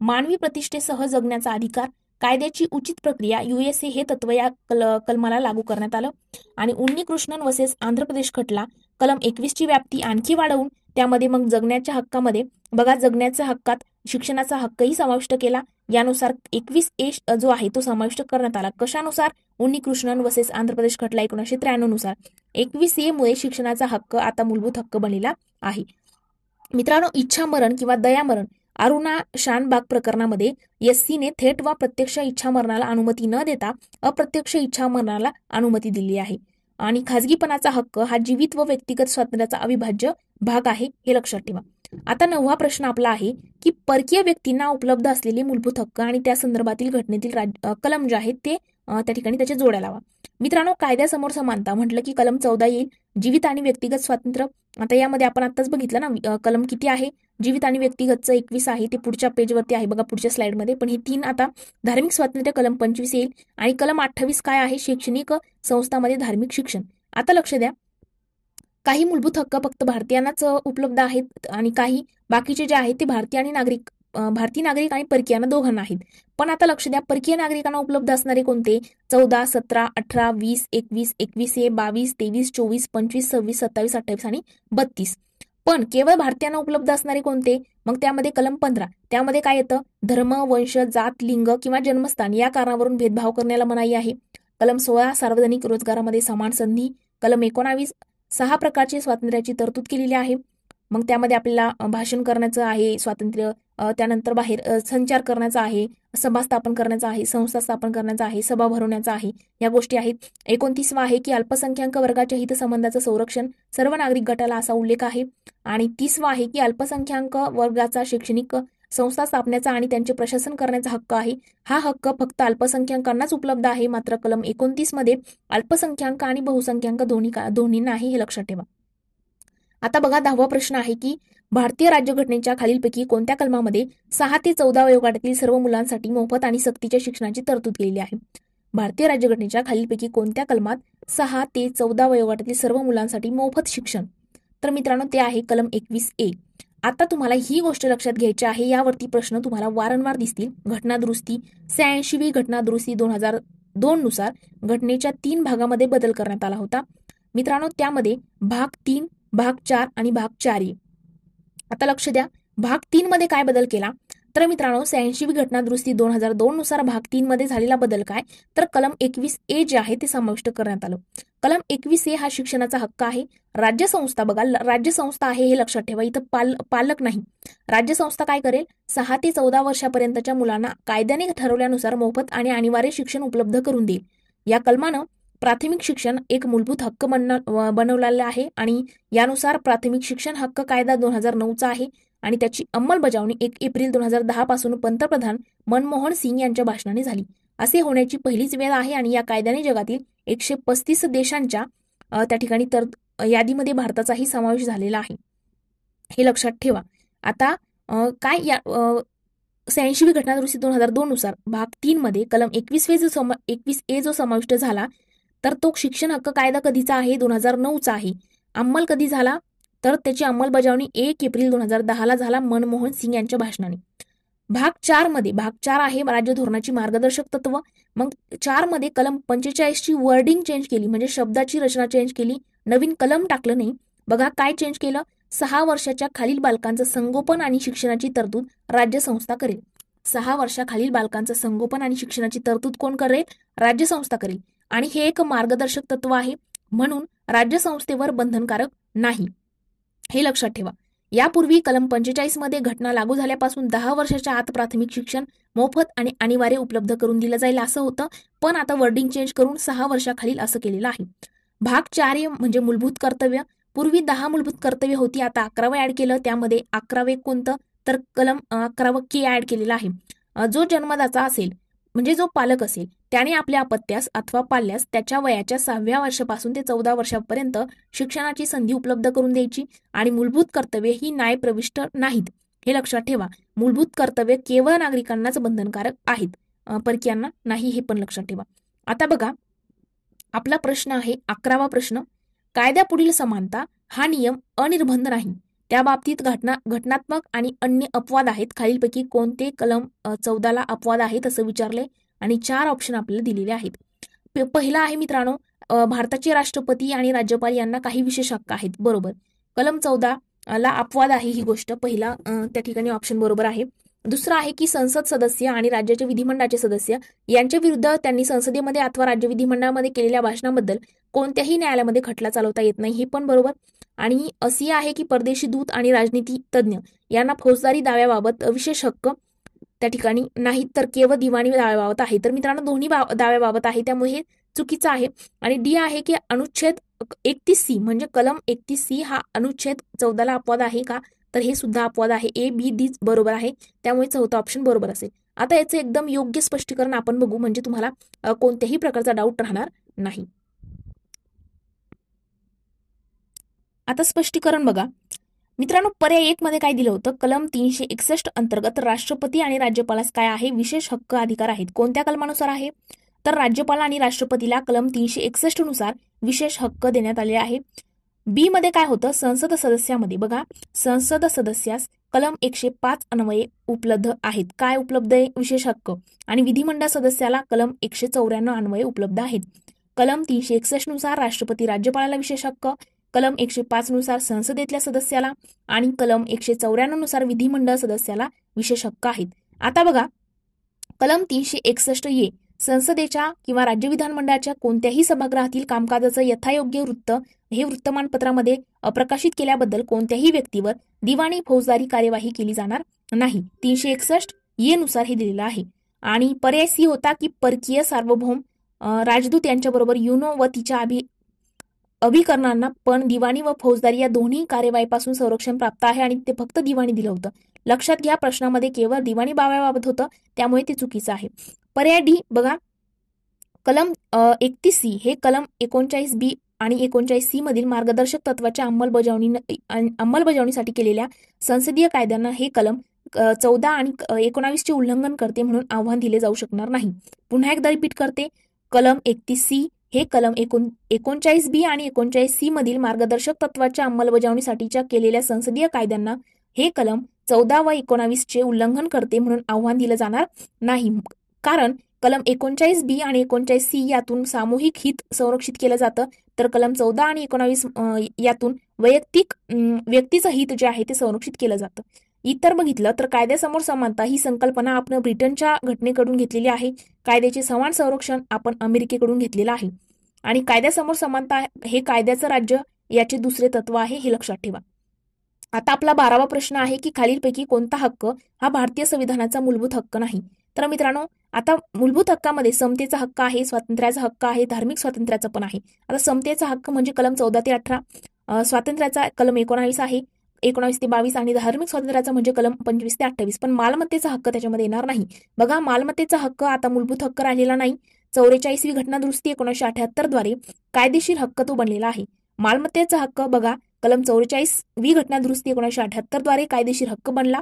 मानवी प्रतिष्ठेसह जगण्याचा अधिकार कायद्याची उचित प्रक्रिया युएसए हे तत्व या कल कलमाला लागू करण्यात आलं आणि उन्नी कृष्णन वसेस आंध्र प्रदेश खटला कलम ची व्याप्ती आणखी वाढवून त्यामध्ये मग जगण्याच्या हक्कामध्ये बघा जगण्याच्या हक्कात शिक्षणाचा हक्कही समाविष्ट केला यानुसार एकवीस ए जो आहे तो समाविष्ट करण्यात आला कशानुसार उन्नी कृष्णन वसेस आंध्र प्रदेश खटला एकोणीसशे त्र्याण्णव नुसार एकवीस ए मुळे शिक्षणाचा हक्क आता मूलभूत हक्क बनलेला आहे मित्रांनो इच्छामरण किंवा दयामरण अरुणा शानबाग प्रकरणामध्ये एस सीने थेट वा प्रत्यक्ष इच्छा मरणाला अनुमती न देता अप्रत्यक्ष इच्छा मरणाला अनुमती दिली आहे आणि खाजगीपणाचा हक्क हा जीवित व व्यक्तिगत स्वातंत्र्याचा अविभाज्य भाग आहे हे लक्षात ठेवा आता नववा प्रश्न आपला आहे की परकीय व्यक्तींना उपलब्ध असलेले मूलभूत हक्क आणि त्या संदर्भातील घटनेतील कलम जे आहेत ते त्या ठिकाणी त्याच्या जोड्या लावा मित्रांनो कायद्यासमोर समानता म्हटलं की कलम चौदा येईल जीवित आणि व्यक्तिगत स्वातंत्र्य आता यामध्ये आपण आताच बघितलं ना कलम किती आहे जीवित आणि व्यक्तिगतचं एकवीस आहे ते पुढच्या पेजवरती आहे बघा पुढच्या स्लाइडमध्ये पण हे तीन आता धार्मिक स्वातंत्र्य कलम पंचवीस येईल आणि कलम अठ्ठावीस काय आहे शैक्षणिक संस्थामध्ये धार्मिक शिक्षण आता लक्ष द्या काही मूलभूत हक्क फक्त भारतीयांनाच उपलब्ध आहेत आणि काही बाकीचे जे आहेत ते भारतीय आणि नागरिक भारतीय नागरिक आणि परकीयांना दोघांना आहेत पण आता लक्ष द्या परकीय नागरिकांना उपलब्ध असणारे कोणते चौदा सतरा अठरा वीस एकवीस एकवीस ए बावीस तेवीस चोवीस पंचवीस सव्वीस सत्तावीस अठ्ठावीस आणि बत्तीस पण केवळ भारतीयांना उपलब्ध असणारे कोणते मग त्यामध्ये कलम पंधरा त्यामध्ये काय येतं धर्म वंश जात लिंग किंवा जन्मस्थान या कारणावरून भेदभाव करण्याला मनाई आहे कलम सोळा सार्वजनिक रोजगारामध्ये समान संधी कलम एकोणावीस सहा प्रकारची स्वातंत्र्याची तरतूद केलेली आहे मग त्यामध्ये आपल्याला भाषण करण्याचं आहे स्वातंत्र्य त्यानंतर बाहेर संचार करण्याचा आहे सभा स्थापन करण्याचा आहे संस्था स्थापन करण्याचा आहे सभा भरवण्याचा आहे या गोष्टी आहेत एकोणतीसवा आहे की अल्पसंख्याक वर्गाच्या हितसंबंधाचं संरक्षण सर्व नागरिक गटाला असा उल्लेख आहे आणि तीसवा आहे की अल्पसंख्याक वर्गाचा शैक्षणिक संस्था स्थापण्याचा आणि त्यांचे प्रशासन करण्याचा हक्क आहे हा हक्क फक्त अल्पसंख्याकांनाच उपलब्ध आहे मात्र कलम एकोणतीस मध्ये अल्पसंख्याक आणि बहुसंख्याक दोन्ही दोन्हींना आहे हे लक्षात ठेवा आता बघा दहावा प्रश्न आहे की भारतीय राज्यघटनेच्या खालीलपैकी कोणत्या कलमामध्ये सहा ते चौदा वयोगटातील सर्व मुलांसाठी मोफत आणि सक्तीच्या शिक्षणाची तरतूद केलेली आहे भारतीय राज्यघटनेच्या खालीलपैकी कोणत्या कलमात सहा ते चौदा वयोगटातील सर्व मुलांसाठी मोफत शिक्षण तर मित्रांनो ते आहे कलम एकवीस ए आता तुम्हाला ही गोष्ट लक्षात घ्यायची आहे यावरती प्रश्न तुम्हाला वारंवार दिसतील घटनादुरुस्ती सहाऐंशीवी घटनादुरुस्ती दोन हजार दोन नुसार घटनेच्या तीन भागामध्ये बदल करण्यात आला होता मित्रांनो त्यामध्ये भाग तीन भाग चार आणि भाग चार ए आता लक्ष द्या भाग तीन मध्ये काय बदल केला तर मित्रांनो शहाऐंशीवी घटना दुरुस्ती दोन हजार दोन नुसार भाग तीन मध्ये झालेला बदल काय तर कलम एकवीस ए जे आहे ते समाविष्ट करण्यात आलं कलम एकवीस ए हा शिक्षणाचा हक्क आहे राज्य संस्था बघा राज्य संस्था आहे हे लक्षात ठेवा इथं पाल पालक नाही राज्य संस्था काय करेल सहा ते चौदा वर्षापर्यंतच्या मुलांना कायद्याने ठरवल्यानुसार मोफत आणि अनिवार्य शिक्षण उपलब्ध करून देईल या कलमानं प्राथमिक शिक्षण एक मूलभूत हक्क बनवलेलं आहे आणि यानुसार प्राथमिक शिक्षण हक्क कायदा दोन हजार नऊचा आहे आणि त्याची अंमलबजावणी एक एप्रिल दोन हजार दहा पासून पंतप्रधान मनमोहन सिंग यांच्या भाषणाने झाली असे होण्याची पहिलीच वेळ आहे आणि या कायद्याने जगातील एकशे पस्तीस देशांच्या त्या ठिकाणी तर यादीमध्ये भारताचाही समावेश झालेला आहे हे लक्षात ठेवा आता काय या शहाऐंशीवी घटनादुरुस्ती दोन हजार दोन नुसार भाग तीन मध्ये कलम एकवीस वे जो समा एकवीस ए जो समाविष्ट झाला तर तो शिक्षण हक्क कायदा कधीचा आहे दोन हजार नऊचा आहे अंमल कधी झाला तर त्याची अंमलबजावणी एक एप्रिल दोन हजार दहाला झाला मनमोहन सिंग यांच्या भाषणाने भाग चार मध्ये भाग चार आहे राज्य धोरणाची मार्गदर्शक तत्व मग चार मध्ये कलम ची वर्डिंग चेंज केली म्हणजे शब्दाची रचना चेंज केली नवीन कलम टाकलं नाही बघा काय चेंज केलं सहा वर्षाच्या खालील बालकांचं संगोपन आणि शिक्षणाची तरतूद राज्य संस्था करेल सहा वर्षाखालील बालकांचं संगोपन आणि शिक्षणाची तरतूद कोण करेल राज्य संस्था करेल आणि हे एक मार्गदर्शक तत्व आहे म्हणून राज्य संस्थेवर बंधनकारक नाही हे लक्षात ठेवा यापूर्वी कलम पंचेचाळीस मध्ये घटना लागू झाल्यापासून दहा वर्षाच्या आत प्राथमिक शिक्षण मोफत आणि अनिवार्य उपलब्ध करून दिलं जाईल असं होतं पण आता वर्डिंग चेंज करून सहा वर्षाखालील असं केलेलं आहे भाग चार म्हणजे मूलभूत कर्तव्य पूर्वी दहा मूलभूत कर्तव्य होती आता अकरावं ऍड केलं त्यामध्ये अकरावे कोणतं तर कलम अकरावं के ऍड केलेलं आहे जो जन्मदाचा असेल म्हणजे जो पालक असेल त्याने आपल्या अपत्यास अथवा पाल्यास त्याच्या वयाच्या सहाव्या वर्षापासून ते चौदा वर्षापर्यंत शिक्षणाची संधी उपलब्ध करून द्यायची आणि मूलभूत कर्तव्य ही न्याय प्रविष्ट नाहीत हे लक्षात ठेवा मूलभूत कर्तव्य केवळ नागरिकांनाच बंधनकारक आहेत परकीयांना नाही हे पण लक्षात ठेवा आता बघा आपला प्रश्न आहे अकरावा प्रश्न कायद्यापुढील समानता हा नियम अनिर्बंध नाही त्या बाबतीत घटना घटनात्मक आणि अन्य अपवाद आहेत खालीलपैकी कोणते कलम चौदाला अपवाद आहेत असं विचारले आणि चार ऑप्शन आपल्याला दिलेले आहेत पहिला आहे मित्रांनो भारताचे राष्ट्रपती आणि राज्यपाल यांना काही विशेष हक्क आहेत बरोबर कलम चौदा ला अपवाद आहे ही गोष्ट पहिला त्या ठिकाणी ऑप्शन बरोबर आहे दुसरं आहे की संसद सदस्य आणि राज्याचे विधिमंडळाचे सदस्य यांच्या विरुद्ध त्यांनी संसदेमध्ये अथवा राज्य विधिमंडळामध्ये केलेल्या भाषणाबद्दल कोणत्याही न्यायालयामध्ये खटला चालवता येत नाही हे पण बरोबर आणि असे आहे की परदेशी दूत आणि राजनीती तज्ज्ञ यांना फौजदारी दाव्याबाबत विशेष हक्क त्या ठिकाणी नाही तर केवळ दिवाणी दाव्याबाबत आहे तर मित्रांनो दोन्ही दाव्याबाबत आहे त्यामुळे हे चुकीचं आहे आणि डी आहे की अनुच्छेद एकतीस सी म्हणजे कलम एकतीस सी हा अनुच्छेद चौदाला अपवाद आहे का तर हे सुद्धा अपवाद आहे ए बी डी बरोबर आहे त्यामुळे चौथा ऑप्शन बरोबर असेल आता याचं एकदम योग्य स्पष्टीकरण आपण बघू म्हणजे तुम्हाला कोणत्याही प्रकारचा डाऊट राहणार नाही आता स्पष्टीकरण बघा मित्रांनो पर्याय एक मध्ये काय दिलं होतं कलम तीनशे एकसष्ट अंतर्गत राष्ट्रपती आणि राज्यपालास काय आहे विशेष हक्क अधिकार आहेत कोणत्या कलमानुसार आहे तर राज्यपाल आणि राष्ट्रपतीला कलम तीनशे एकसष्ट नुसार विशेष हक्क देण्यात आले आहे बी मध्ये काय होतं संसद सदस्यामध्ये बघा संसद सदस्यास कलम एकशे पाच अन्वये उपलब्ध आहेत काय उपलब्ध आहे विशेष हक्क आणि विधिमंडळ सदस्याला कलम एकशे चौऱ्याण्णव अन्वये उपलब्ध आहेत कलम तीनशे एकसष्ट नुसार राष्ट्रपती राज्यपालाला विशेष हक्क कलम एकशे पाच नुसार संसदेतल्या सदस्याला आणि कलम एकशे चौऱ्याण्णव नुसार विधिमंडळ सदस्याला विशेष हक्क आहेत आता बघा कलम तीनशे एकसष्ट ये संसदेच्या किंवा राज्य विधानमंडळाच्या कोणत्याही सभागृहातील कामकाजाचं यथायोग्य वृत्त हे वृत्तमानपत्रामध्ये प्रकाशित केल्याबद्दल कोणत्याही व्यक्तीवर दिवाणी फौजदारी कार्यवाही केली जाणार नाही तीनशे एकसष्ट येनुसार नुसार हे दिलेलं आहे आणि पर्याय सी होता की परकीय सार्वभौम राजदूत यांच्याबरोबर युनो व तिच्या अभि अभिकरणांना पण दिवाणी व फौजदारी या दोन्ही कार्यवाहीपासून संरक्षण प्राप्त आहे आणि ते फक्त दिवाणी दिलं होतं लक्षात घ्या प्रश्नामध्ये केवळ दिवाणी बाव्याबाबत होतं त्यामुळे ते चुकीचं आहे पर्याय डी बघा कलम एकतीस सी हे कलम एकोणचाळीस बी आणि एकोणचाळीस सी मधील मार्गदर्शक तत्वाच्या अंमलबजावणी अंमलबजावणीसाठी केलेल्या संसदीय कायद्यांना हे कलम चौदा आणि चे उल्लंघन करते म्हणून आव्हान दिले जाऊ शकणार नाही पुन्हा एकदा रिपीट करते कलम एकतीस सी हे कलम एकोण एकोणचाळीस बी आणि एकोणचाळीस सी मधील मार्गदर्शक तत्वाच्या अंमलबजावणीसाठीच्या केलेल्या संसदीय कायद्यांना हे कलम चौदा व चे उल्लंघन करते म्हणून आव्हान दिलं जाणार नाही कारण कलम एकोणचाळीस बी आणि एकोणचाळीस सी यातून सामूहिक हित संरक्षित केलं जातं तर कलम चौदा आणि एकोणावीस यातून वैयक्तिक व्यक्तीचं हित जे आहे ते संरक्षित केलं जातं इतर बघितलं तर कायद्यासमोर समानता ही संकल्पना आपण ब्रिटनच्या घटनेकडून घेतलेली आहे कायद्याचे समान संरक्षण आपण अमेरिकेकडून घेतलेलं आहे आणि कायद्यासमोर समानता हे कायद्याचं राज्य याचे दुसरे तत्व आहे हे लक्षात ठेवा आता आपला बारावा प्रश्न आहे की खालीलपैकी कोणता हक्क हा भारतीय संविधानाचा मूलभूत हक्क नाही तर मित्रांनो आता मूलभूत हक्कामध्ये समतेचा हक्क आहे स्वातंत्र्याचा हक्क आहे धार्मिक स्वातंत्र्याचा पण आहे आता समतेचा हक्क म्हणजे कलम चौदा ते अठरा स्वातंत्र्याचा कलम एकोणावीस आहे एकोणावीस ते बावीस आणि धार्मिक स्वातंत्र्याचा म्हणजे कलम पंचवीस ते अठ्ठावीस पण मालमत्तेचा हक्क त्याच्यामध्ये येणार नाही बघा मालमत्तेचा हक्क आता मूलभूत हक्क राहिलेला नाही चौवेचाळीसवी घटनादुरुस्ती एकोणीसशे अठ्याहत्तर द्वारे कायदेशीर हक्क तो बनलेला आहे मालमत्तेचा हक्क बघा कलम चौवेचाळीस वी घटनादुरुस्ती एकोणीसशे अठ्याहत्तर द्वारे कायदेशीर हक्क बनला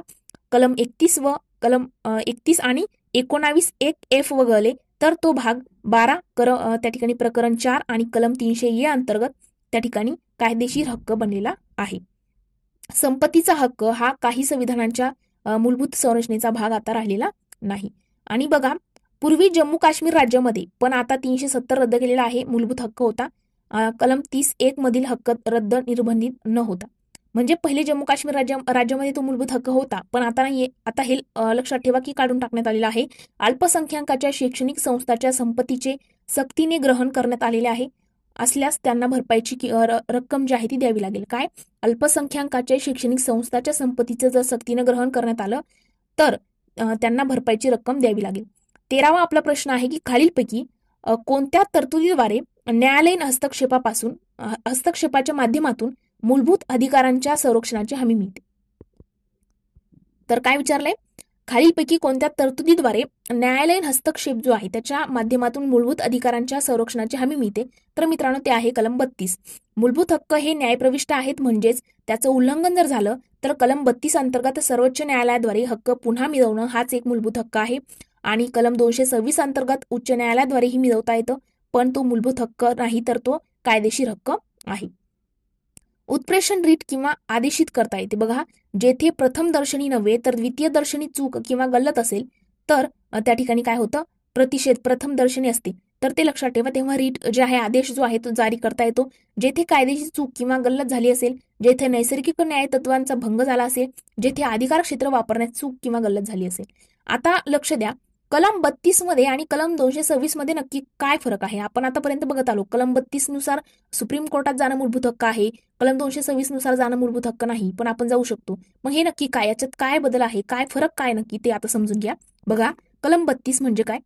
कलम एकतीस व कलम एकतीस आणि एकोणावीस एक एफ वगळले तर तो भाग बारा कर त्या ठिकाणी प्रकरण चार आणि कलम तीनशे ए अंतर्गत त्या ठिकाणी कायदेशीर हक्क बनलेला आहे संपत्तीचा हक्क हा काही संविधानांच्या मूलभूत संरचनेचा भाग आता राहिलेला नाही आणि बघा पूर्वी जम्मू काश्मीर राज्यामध्ये पण आता तीनशे सत्तर रद्द केलेला आहे मूलभूत हक्क होता कलम तीस एक मधील हक्क रद्द निर्बंधित न होता म्हणजे पहिले जम्मू काश्मीर राज्य राज्यामध्ये तो मूलभूत हक्क होता पण आता नाही आता हे लक्षात ठेवा की काढून टाकण्यात आलेला आहे अल्पसंख्याकाच्या शैक्षणिक संस्थाच्या संपत्तीचे सक्तीने ग्रहण करण्यात आलेले आहे असल्यास त्यांना भरपाईची रक्कम जी आहे ती द्यावी लागेल काय अल्पसंख्याकाच्या शैक्षणिक संस्थाच्या संपत्तीचं जर सक्तीने ग्रहण करण्यात आलं तर त्यांना भरपाईची रक्कम द्यावी लागेल तेरावा आपला प्रश्न आहे की खालीलपैकी कोणत्या तरतुदीद्वारे न्यायालयीन हस्तक्षेपापासून हस्तक्षेपाच्या माध्यमातून मूलभूत अधिकारांच्या संरक्षणाची हमी मिळते तर काय विचारलंय खालीलपैकी कोणत्या तरतुदीद्वारे न्यायालयीन हस्तक्षेप जो आहे त्याच्या माध्यमातून मूलभूत अधिकारांच्या संरक्षणाची हमी मिळते तर मित्रांनो ते आहे कलम बत्तीस मूलभूत हक्क हे न्यायप्रविष्ट आहेत म्हणजेच त्याचं उल्लंघन जर झालं तर कलम बत्तीस अंतर्गत सर्वोच्च न्यायालयाद्वारे हक्क पुन्हा मिळवणं हाच एक मूलभूत हक्क आहे आणि कलम दोनशे सव्वीस अंतर्गत उच्च न्यायालयाद्वारेही मिळवता येतं पण तो मूलभूत हक्क नाही तर तो कायदेशीर हक्क आहे उत्प्रेषण रीट किंवा आदेशित करता येते बघा जेथे प्रथम दर्शनी नव्हे तर द्वितीय दर्शनी चूक किंवा गल्लत असेल तर त्या ठिकाणी काय होतं प्रतिषेध प्रथम दर्शनी असते तर ते लक्षात ठेवा तेव्हा रीट जे आहे आदेश जो आहे तो जारी करता येतो जेथे कायदेशीर चूक किंवा गल्लत झाली असेल जेथे नैसर्गिक न्याय तत्वांचा भंग झाला असेल जेथे अधिकार क्षेत्र वापरण्यात चूक किंवा गल्लत झाली असेल आता लक्ष द्या कलम बत्तीस मध्ये आणि कलम दोनशे सव्वीस मध्ये नक्की काय फरक आहे आपण आतापर्यंत बघत आलो कलम बत्तीस नुसार सुप्रीम कोर्टात जाणं मूलभूत हक्क आहे कलम दोनशे सव्वीस नुसार जाणं मूलभूत हक्क नाही पण आपण जाऊ शकतो मग हे नक्की काय याच्यात काय बदल आहे काय फरक काय नक्की ते आता समजून घ्या बघा कलम बत्तीस म्हणजे काय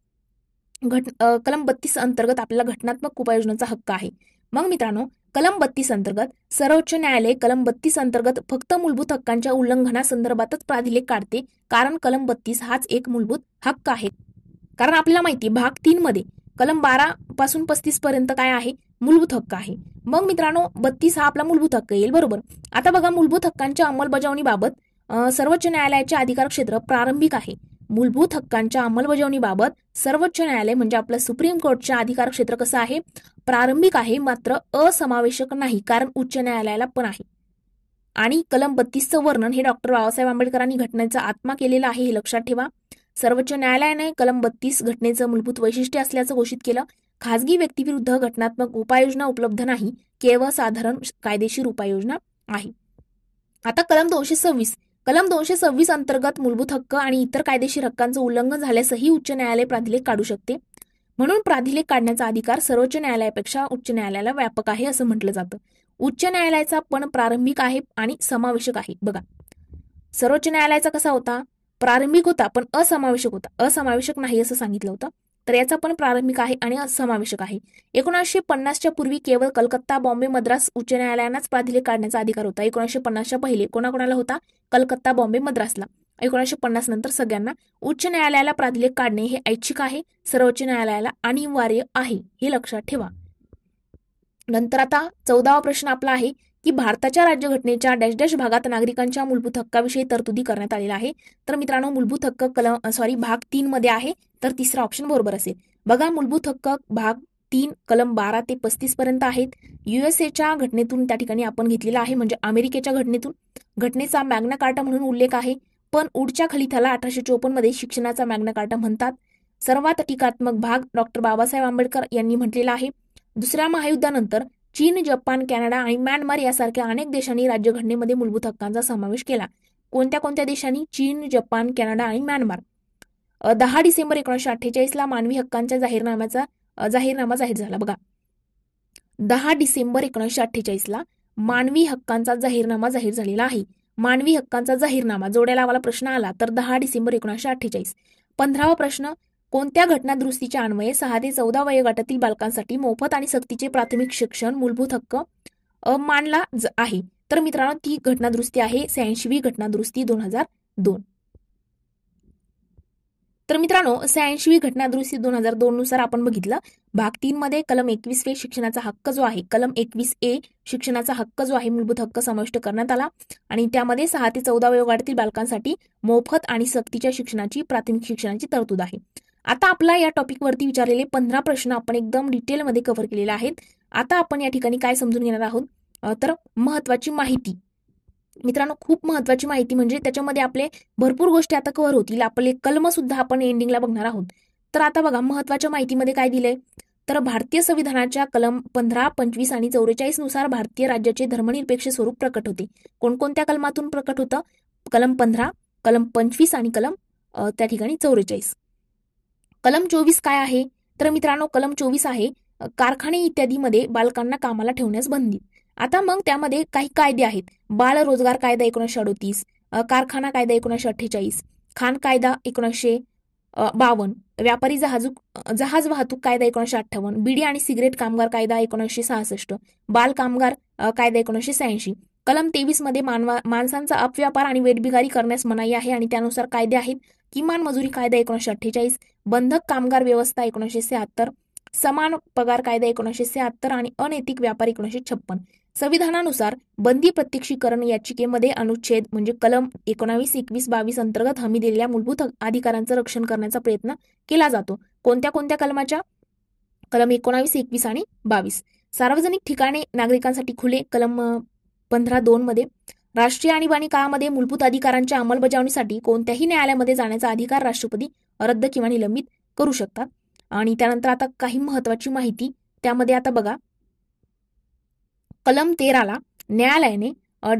घट कलम बत्तीस अंतर्गत आपल्याला घटनात्मक उपाययोजनाचा हक्क आहे मग मित्रांनो कलम बत्तीस अंतर्गत सर्वोच्च न्यायालय कलम बत्तीस अंतर्गत फक्त मूलभूत हक्कांच्या उल्लंघनासंदर्भातच प्राधिलेख काढते कारण कलम बत्तीस हाच एक मूलभूत हक्क आहे कारण आपल्याला माहिती भाग तीन मध्ये कलम बारा पासून पस्तीस पर्यंत काय आहे मूलभूत हक्क आहे मग मित्रांनो बत्तीस हा आपला मूलभूत हक्क येईल बरोबर आता बघा मूलभूत हक्कांच्या अंमलबजावणीबाबत सर्वोच्च न्यायालयाचे अधिकार क्षेत्र प्रारंभिक आहे मूलभूत हक्कांच्या अंमलबजावणीबाबत सर्वोच्च न्यायालय म्हणजे आपलं सुप्रीम कोर्टचे अधिकार क्षेत्र कसं आहे प्रारंभिक आहे मात्र असमावेशक नाही कारण उच्च न्यायालयाला पण आहे आणि कलम बत्तीसचं वर्णन हे डॉक्टर बाबासाहेब आंबेडकरांनी घटनेचा आत्मा केलेला आहे हे लक्षात ठेवा सर्वोच्च न्यायालयाने कलम बत्तीस घटनेचं मूलभूत वैशिष्ट्य असल्याचं घोषित केलं खासगी व्यक्तीविरुद्ध घटनात्मक उपाययोजना उपलब्ध नाही केवळ साधारण कायदेशीर उपाययोजना आहे आता कलम दोनशे सव्वीस कलम दोनशे सव्वीस अंतर्गत मूलभूत हक्क आणि इतर कायदेशीर हक्कांचं उल्लंघन झाल्यासही उच्च न्यायालय प्राधिलेख काढू शकते म्हणून प्राधिलेख काढण्याचा अधिकार सर्वोच्च न्यायालयापेक्षा उच्च न्यायालयाला व्यापक आहे असं म्हटलं जातं उच्च न्यायालयाचा पण प्रारंभिक आहे आणि समावेशक आहे बघा सर्वोच्च न्यायालयाचा कसा होता प्रारंभिक होता पण असमावेशक होता असमावेशक नाही असं सांगितलं होतं तर याचा पण प्रारंभिक आहे आणि असमावेशक आहे एकोणीसशे पन्नासच्या पूर्वी केवळ कलकत्ता बॉम्बे मद्रास उच्च न्यायालयानाच प्राधिलेख काढण्याचा अधिकार होता एकोणीसशे पन्नासच्या पहिले कोणाकोणाला होता कलकत्ता बॉम्बे मद्रासला एकोणीसशे पन्नास नंतर सगळ्यांना उच्च न्यायालयाला प्राधिलेख काढणे हे ऐच्छिक आहे सर्वोच्च न्यायालयाला अनिवार्य आहे हे लक्षात ठेवा नंतर आता चौदावा प्रश्न आपला आहे की भारताच्या राज्यघटनेच्या डॅश डॅश भागात नागरिकांच्या मूलभूत हक्काविषयी तरतुदी करण्यात आलेला आहे तर मित्रांनो मूलभूत हक्क कलम सॉरी भाग तीन मध्ये आहे तर तिसरा ऑप्शन बरोबर असेल बघा मूलभूत हक्क भाग तीन कलम बारा ते पस्तीस पर्यंत आहेत युएसएच्या घटनेतून त्या ठिकाणी आपण घेतलेला आहे म्हणजे अमेरिकेच्या घटनेतून घटनेचा मॅग्ना कार्टा म्हणून उल्लेख आहे पण उडच्या खलिथाला अठराशे चोपन्न मध्ये शिक्षणाचा मॅग्ना कार्टा म्हणतात सर्वात टीकात्मक भाग डॉक्टर बाबासाहेब आंबेडकर यांनी म्हटलेला आहे दुसऱ्या महायुद्धानंतर चीन जपान कॅनडा आणि म्यानमार यासारख्या अनेक देशांनी राज्यघटनेमध्ये मूलभूत हक्कांचा समावेश केला कोणत्या कोणत्या देशांनी चीन जपान कॅनडा आणि म्यानमार दहा डिसेंबर एकोणीसशे अठ्ठेचाळीसला मानवी हक्कांच्या जाहीरनाम्याचा जाहीरनामा जाहीर झाला बघा दहा डिसेंबर एकोणीसशे अठ्ठेचाळीसला मानवी हक्कांचा जाहीरनामा जाहीर झालेला आहे मानवी हक्कांचा जाहीरनामा जोड्याला आम्हाला प्रश्न आला तर दहा डिसेंबर एकोणीसशे अठ्ठेचाळीस पंधरावा प्रश्न कोणत्या घटना दुरुस्तीच्या अन्वये सहा ते चौदा वयोगटातील बालकांसाठी मोफत आणि सक्तीचे प्राथमिक शिक्षण मूलभूत हक्क मानला आहे तर मित्रांनो ती घटना आहे शहाऐंशीवी घटना दुरुस्ती दोन हजार दोन तर मित्रांनो सहाऐंशी घटनादुरुस्ती दोन हजार दोन नुसार आपण बघितलं भाग तीन मध्ये कलम एकवीस ए शिक्षणाचा हक्क जो आहे कलम एकवीस ए शिक्षणाचा हक्क जो आहे मूलभूत हक्क समाविष्ट करण्यात आला आणि त्यामध्ये सहा ते चौदा वयोगटातील बालकांसाठी मोफत आणि सक्तीच्या शिक्षणाची प्राथमिक शिक्षणाची तरतूद आहे आता आपला या टॉपिक वरती विचारलेले पंधरा प्रश्न आपण एकदम डिटेलमध्ये कव्हर केलेले आहेत आता आपण या ठिकाणी काय समजून घेणार आहोत तर महत्वाची माहिती मित्रांनो खूप महत्वाची माहिती म्हणजे त्याच्यामध्ये आपले भरपूर गोष्टी आता कव्हर होतील आपले कलम सुद्धा आपण एंडिंगला बघणार आहोत तर आता बघा महत्वाच्या माहितीमध्ये काय दिलंय तर भारतीय संविधानाच्या कलम पंधरा पंचवीस आणि चौवेचाळीस नुसार भारतीय राज्याचे धर्मनिरपेक्ष स्वरूप प्रकट होते कोणकोणत्या कलमातून प्रकट होतं कलम पंधरा कलम पंचवीस आणि कलम त्या ठिकाणी चौवेचाळीस कलम चोवीस काय आहे तर मित्रांनो कलम चोवीस आहे कारखाने इत्यादीमध्ये बालकांना कामाला ठेवण्यास बंदी आता मग त्यामध्ये काही कायदे आहेत बाल रोजगार कायदा एकोणीसशे अडोतीस कारखाना कायदा एकोणीसशे अठ्ठेचाळीस खान कायदा एकोणीसशे बावन्न व्यापारी जहाजूक जहाज वाहतूक कायदा एकोणीसशे अठ्ठावन्न बिडी आणि सिगरेट कामगार कायदा एकोणीसशे सहासष्ट बाल कामगार कायदा एकोणीसशे शहाऐंशी कलम तेवीस मध्ये मानवा माणसांचा अपव्यापार आणि वेटबिगारी करण्यास मनाई आहे आणि त्यानुसार कायदे आहेत किमान मजुरी कायदा एकोणीसशे अठ्ठेचाळीस बंधक कामगार व्यवस्था एकोणीसशे शहात्तर समान पगार कायदा एकोणीसशे शहात्तर आणि अनैतिक व्यापारी एकोणीसशे छप्पन संविधानानुसार बंदी प्रत्यक्षीकरण याचिकेमध्ये अनुच्छेद म्हणजे कलम एकोणावीस एकवीस बावीस अंतर्गत हमी दिलेल्या मूलभूत अधिकारांचं रक्षण करण्याचा प्रयत्न केला जातो कोणत्या कोणत्या कलमाच्या कलम एकोणावीस एकवीस आणि बावीस सार्वजनिक ठिकाणे नागरिकांसाठी खुले कलम पंधरा दोन मध्ये राष्ट्रीय आणीबाणी काळामध्ये मूलभूत अधिकारांच्या अंमलबजावणीसाठी कोणत्याही न्यायालयामध्ये जाण्याचा अधिकार राष्ट्रपती रद्द किंवा निलंबित करू शकतात आणि त्यानंतर आता काही महत्वाची माहिती त्यामध्ये आता बघा कलम तेराला न्यायालयाने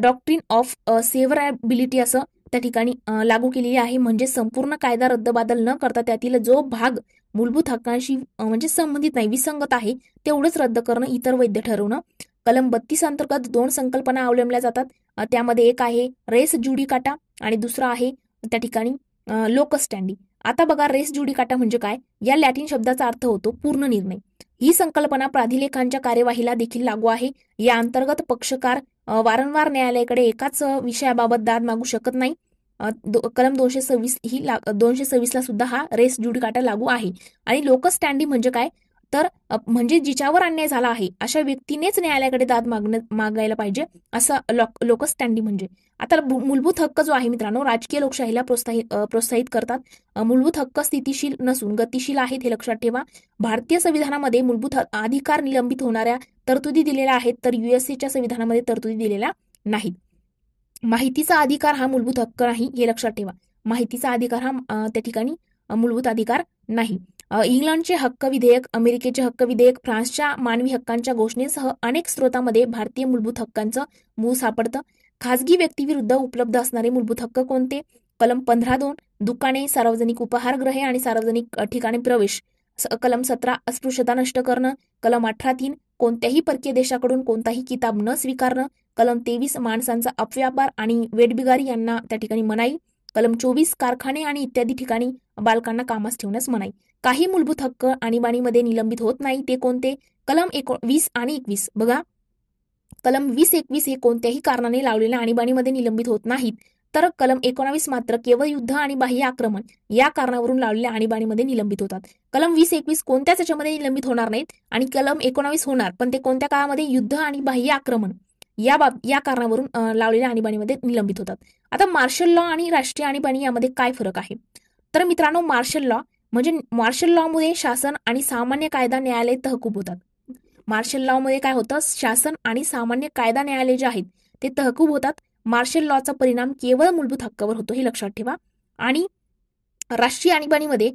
डॉक्ट्रिन ऑफ सेव्हरॅबिलिटी असं त्या ठिकाणी लागू केलेली आहे म्हणजे संपूर्ण कायदा रद्दबादल न करता त्यातील जो भाग मूलभूत हक्कांशी म्हणजे संबंधित नाही विसंगत आहे तेवढंच रद्द करणं इतर वैद्य ठरवणं कलम बत्तीस अंतर्गत दोन संकल्पना अवलंबल्या जातात त्यामध्ये एक आहे रेस जुडी काटा आणि दुसरा आहे त्या ठिकाणी लोकस्टँडी आता बघा रेस जुडी काटा म्हणजे काय या लॅटिन शब्दाचा अर्थ होतो पूर्ण निर्णय ही संकल्पना प्राधिलेखांच्या कार्यवाहीला देखील लागू आहे या अंतर्गत पक्षकार वारंवार न्यायालयाकडे एकाच विषयाबाबत दाद मागू शकत नाही कलम दोनशे सव्वीस ही दोनशे सव्वीसला सुद्धा हा रेस जुडकाटा लागू आहे आणि स्टँडिंग म्हणजे काय तर म्हणजे जिच्यावर अन्याय झाला आहे अशा व्यक्तीनेच न्यायालयाकडे दाद मागण मागायला पाहिजे असं लोक लोकस्टँडी म्हणजे आता मूलभूत हक्क जो आहे मित्रांनो राजकीय लोकशाहीला प्रोत्साहित प्रोत्साहित करतात मूलभूत हक्क स्थितीशील नसून गतिशील आहेत हे लक्षात ठेवा भारतीय संविधानामध्ये मूलभूत अधिकार निलंबित होणाऱ्या तरतुदी दिलेल्या आहेत तर युएसएच्या संविधानामध्ये तरतुदी दिलेल्या नाहीत माहितीचा अधिकार हा मूलभूत हक्क नाही हे लक्षात ठेवा माहितीचा अधिकार हा त्या ठिकाणी मूलभूत अधिकार नाही इंग्लंडचे हक्क विधेयक अमेरिकेचे हक्क विधेयक फ्रान्सच्या मानवी हक्कांच्या घोषणेसह अनेक स्रोतांमध्ये भारतीय मूलभूत हक्कांचं मूळ सापडतं खासगी व्यक्तीविरुद्ध उपलब्ध असणारे मूलभूत हक्क कोणते कलम पंधरा दोन दुकाने सार्वजनिक उपहारगृहे आणि सार्वजनिक ठिकाणी प्रवेश कलम सतरा अस्पृश्यता नष्ट करणं कलम अठरा तीन कोणत्याही परकीय देशाकडून कोणताही किताब न स्वीकारणं कलम तेवीस माणसांचा अपव्यापार आणि वेटबिगारी यांना त्या ठिकाणी मनाई कलम चोवीस कारखाने आणि इत्यादी ठिकाणी बालकांना कामास ठेवण्यास मनाई काही मूलभूत हक्क आणीबाणीमध्ये निलंबित होत नाही ते कोणते कलम एको वीस आणि एकवीस बघा कलम वीस एकवीस हे कोणत्याही कारणाने लावलेल्या आणीबाणीमध्ये निलंबित होत नाहीत तर कलम एकोणावीस मात्र केवळ युद्ध आणि बाह्य आक्रमण या कारणावरून लावलेल्या आणीबाणीमध्ये निलंबित होतात कलम वीस एकवीस कोणत्याच याच्यामध्ये निलंबित होणार नाहीत आणि कलम एकोणावीस होणार पण ते कोणत्या काळामध्ये युद्ध आणि बाह्य आक्रमण या बाब या कारणावरून लावलेल्या आणीबाणीमध्ये निलंबित होतात आता मार्शल लॉ आणि राष्ट्रीय आणीबाणी यामध्ये काय फरक आहे तर मित्रांनो मार्शल लॉ म्हणजे मार्शल लॉमध्ये शासन आणि सामान्य कायदा न्यायालय तहकूब होतात मार्शल लॉ मध्ये काय होतं शासन आणि सामान्य कायदा न्यायालय जे आहेत ते तहकूब होतात मार्शल लॉचा परिणाम केवळ मूलभूत हक्कावर होतो हे लक्षात ठेवा आणि राष्ट्रीय आणीबाणीमध्ये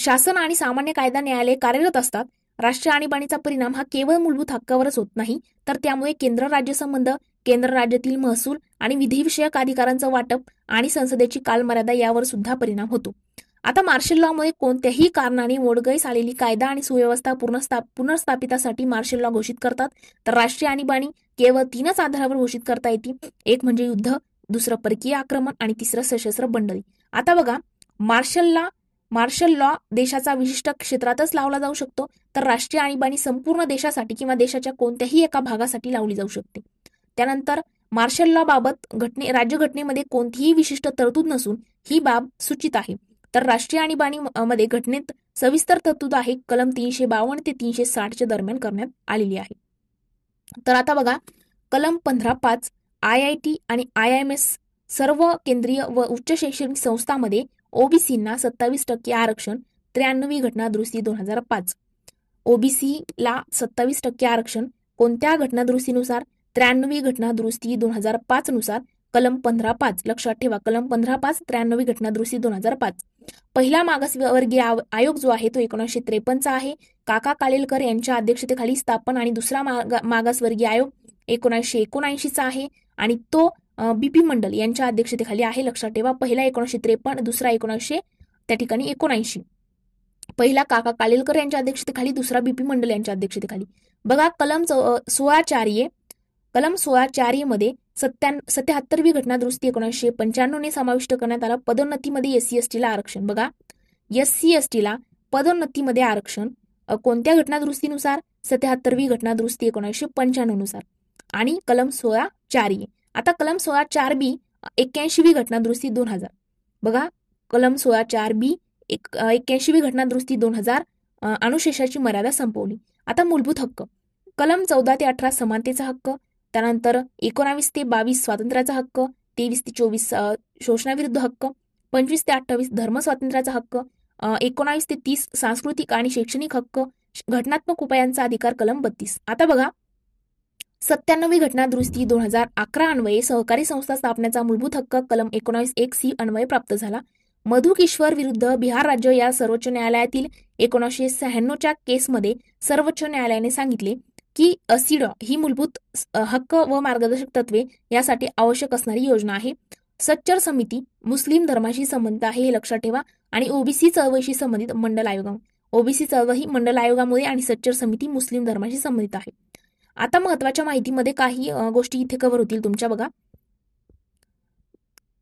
शासन आणि सामान्य कायदा न्यायालय कार्यरत असतात राष्ट्रीय आणीबाणीचा परिणाम हा केवळ मूलभूत हक्कावरच होत नाही तर त्यामुळे केंद्र राज्य संबंध केंद्र राज्यातील महसूल आणि विधीविषयक अधिकारांचं वाटप आणि संसदेची कालमर्यादा यावर सुद्धा परिणाम होतो आता मार्शल लॉमुळे कोणत्याही कारणाने मोडगळीस आलेली कायदा आणि सुव्यवस्था पुनर्स्थापितासाठी मार्शल लॉ घोषित करतात तर राष्ट्रीय आणीबाणी केवळ तीनच आधारावर घोषित करता येते एक म्हणजे युद्ध दुसरं परकीय आक्रमण आणि तिसरं सशस्त्र बंडल आता बघा मार्शल लॉ मार्शल लॉ देशाचा विशिष्ट क्षेत्रातच लावला जाऊ शकतो तर राष्ट्रीय आणीबाणी संपूर्ण देशासाठी किंवा देशाच्या कोणत्याही एका भागासाठी लावली जाऊ शकते त्यानंतर मार्शल लॉ बाबत घटने राज्यघटनेमध्ये कोणतीही विशिष्ट तरतूद नसून ही बाब सूचित आहे तर राष्ट्रीय आणीबाणी मध्ये घटनेत सविस्तर तरतूद आहे कलम तीनशे बावन्न ते तीनशे साठच्या दरम्यान करण्यात आलेली आहे तर आता बघा कलम पंधरा पाच आय आय टी आणि आय एम एस सर्व केंद्रीय व उच्च शैक्षणिक संस्थांमध्ये ओबीसींना सत्तावीस टक्के आरक्षण त्र्याण्णवी घटना दुरुस्ती दोन हजार पाच ओबीसीला सत्तावीस टक्के आरक्षण कोणत्या घटना दुरुस्तीनुसार त्र्याण्णवी घटना दुरुस्ती दोन हजार पाच नुसार कलम पंधरा पाच लक्षात ठेवा कलम पंधरा पाच त्र्याण्णवी घटना दुरुस्ती दोन हजार पाच पहिला मागासवर्गीय आयोग जो आहे तो एकोणीसशे त्रेपन्नचा आहे काका कालेलकर यांच्या अध्यक्षतेखाली स्थापन आणि दुसरा मागासवर्गीय आयोग एकोणीसशे एकोणऐंशीचा आहे आणि तो बीपी मंडल यांच्या अध्यक्षतेखाली आहे लक्षात ठेवा पहिला एकोणीसशे त्रेपन्न दुसरा एकोणीसशे त्या ठिकाणी एकोणऐंशी पहिला काका कालेलकर यांच्या अध्यक्षतेखाली दुसरा बीपी मंडल यांच्या अध्यक्षतेखाली बघा कलम सोळा कलम सोळा मध्ये सत्त्या सत्याहत्तरवी घटनादुरुस्ती एकोणीसशे ने समाविष्ट करण्यात आला पदोन्नतीमध्ये एस सी एस टीला आरक्षण बघा एस सी एस टीला पदोन्नतीमध्ये आरक्षण कोणत्या नुसार सत्याहत्तरवी घटनादुरुस्ती एकोणीसशे पंच्याण्णव नुसार आणि कलम सोळा चारी आता कलम सोळा चार बी एक्क्याऐंशीवी घटना दुरुस्ती दोन हजार बघा कलम सोळा चार बी एक एक्क्याऐंशीवी घटना दोन हजार अनुशेषाची मर्यादा संपवली आता मूलभूत हक्क कलम चौदा ते अठरा समानतेचा हक्क त्यानंतर एकोणावीस ते बावीस स्वातंत्र्याचा हक्क तेवीस ते चोवीस शोषणाविरुद्ध हक्क पंचवीस ते अठ्ठावीस धर्मस्वातंत्र्याचा हक्क एकोणावीस ते तीस सांस्कृतिक आणि शैक्षणिक हक्क घटनात्मक उपायांचा अधिकार कलम बत्तीस आता बघा सत्त्याण्णवी घटना दुरुस्ती दोन हजार अकरा अन्वये सहकारी संस्था स्थापनेचा मूलभूत हक्क कलम एकोणास एक सी अन्वये प्राप्त झाला मधु विरुद्ध बिहार राज्य या सर्वोच्च न्यायालयातील एकोणीसशे शहाण्णवच्या केसमध्ये सर्वोच्च न्यायालयाने सांगितले की असिड ही मूलभूत हक्क व मार्गदर्शक तत्वे यासाठी आवश्यक असणारी योजना आहे सच्चर समिती मुस्लिम धर्माशी संबंधित आहे हे लक्षात ठेवा आणि ओबीसी चळवळीशी संबंधित मंडल आयोग ओबीसी चळवळ ही मंडल आयोगामुळे आणि सच्चर समिती मुस्लिम धर्माशी संबंधित आहे आता महत्वाच्या माहितीमध्ये काही गोष्टी इथे कव्हर होतील तुमच्या बघा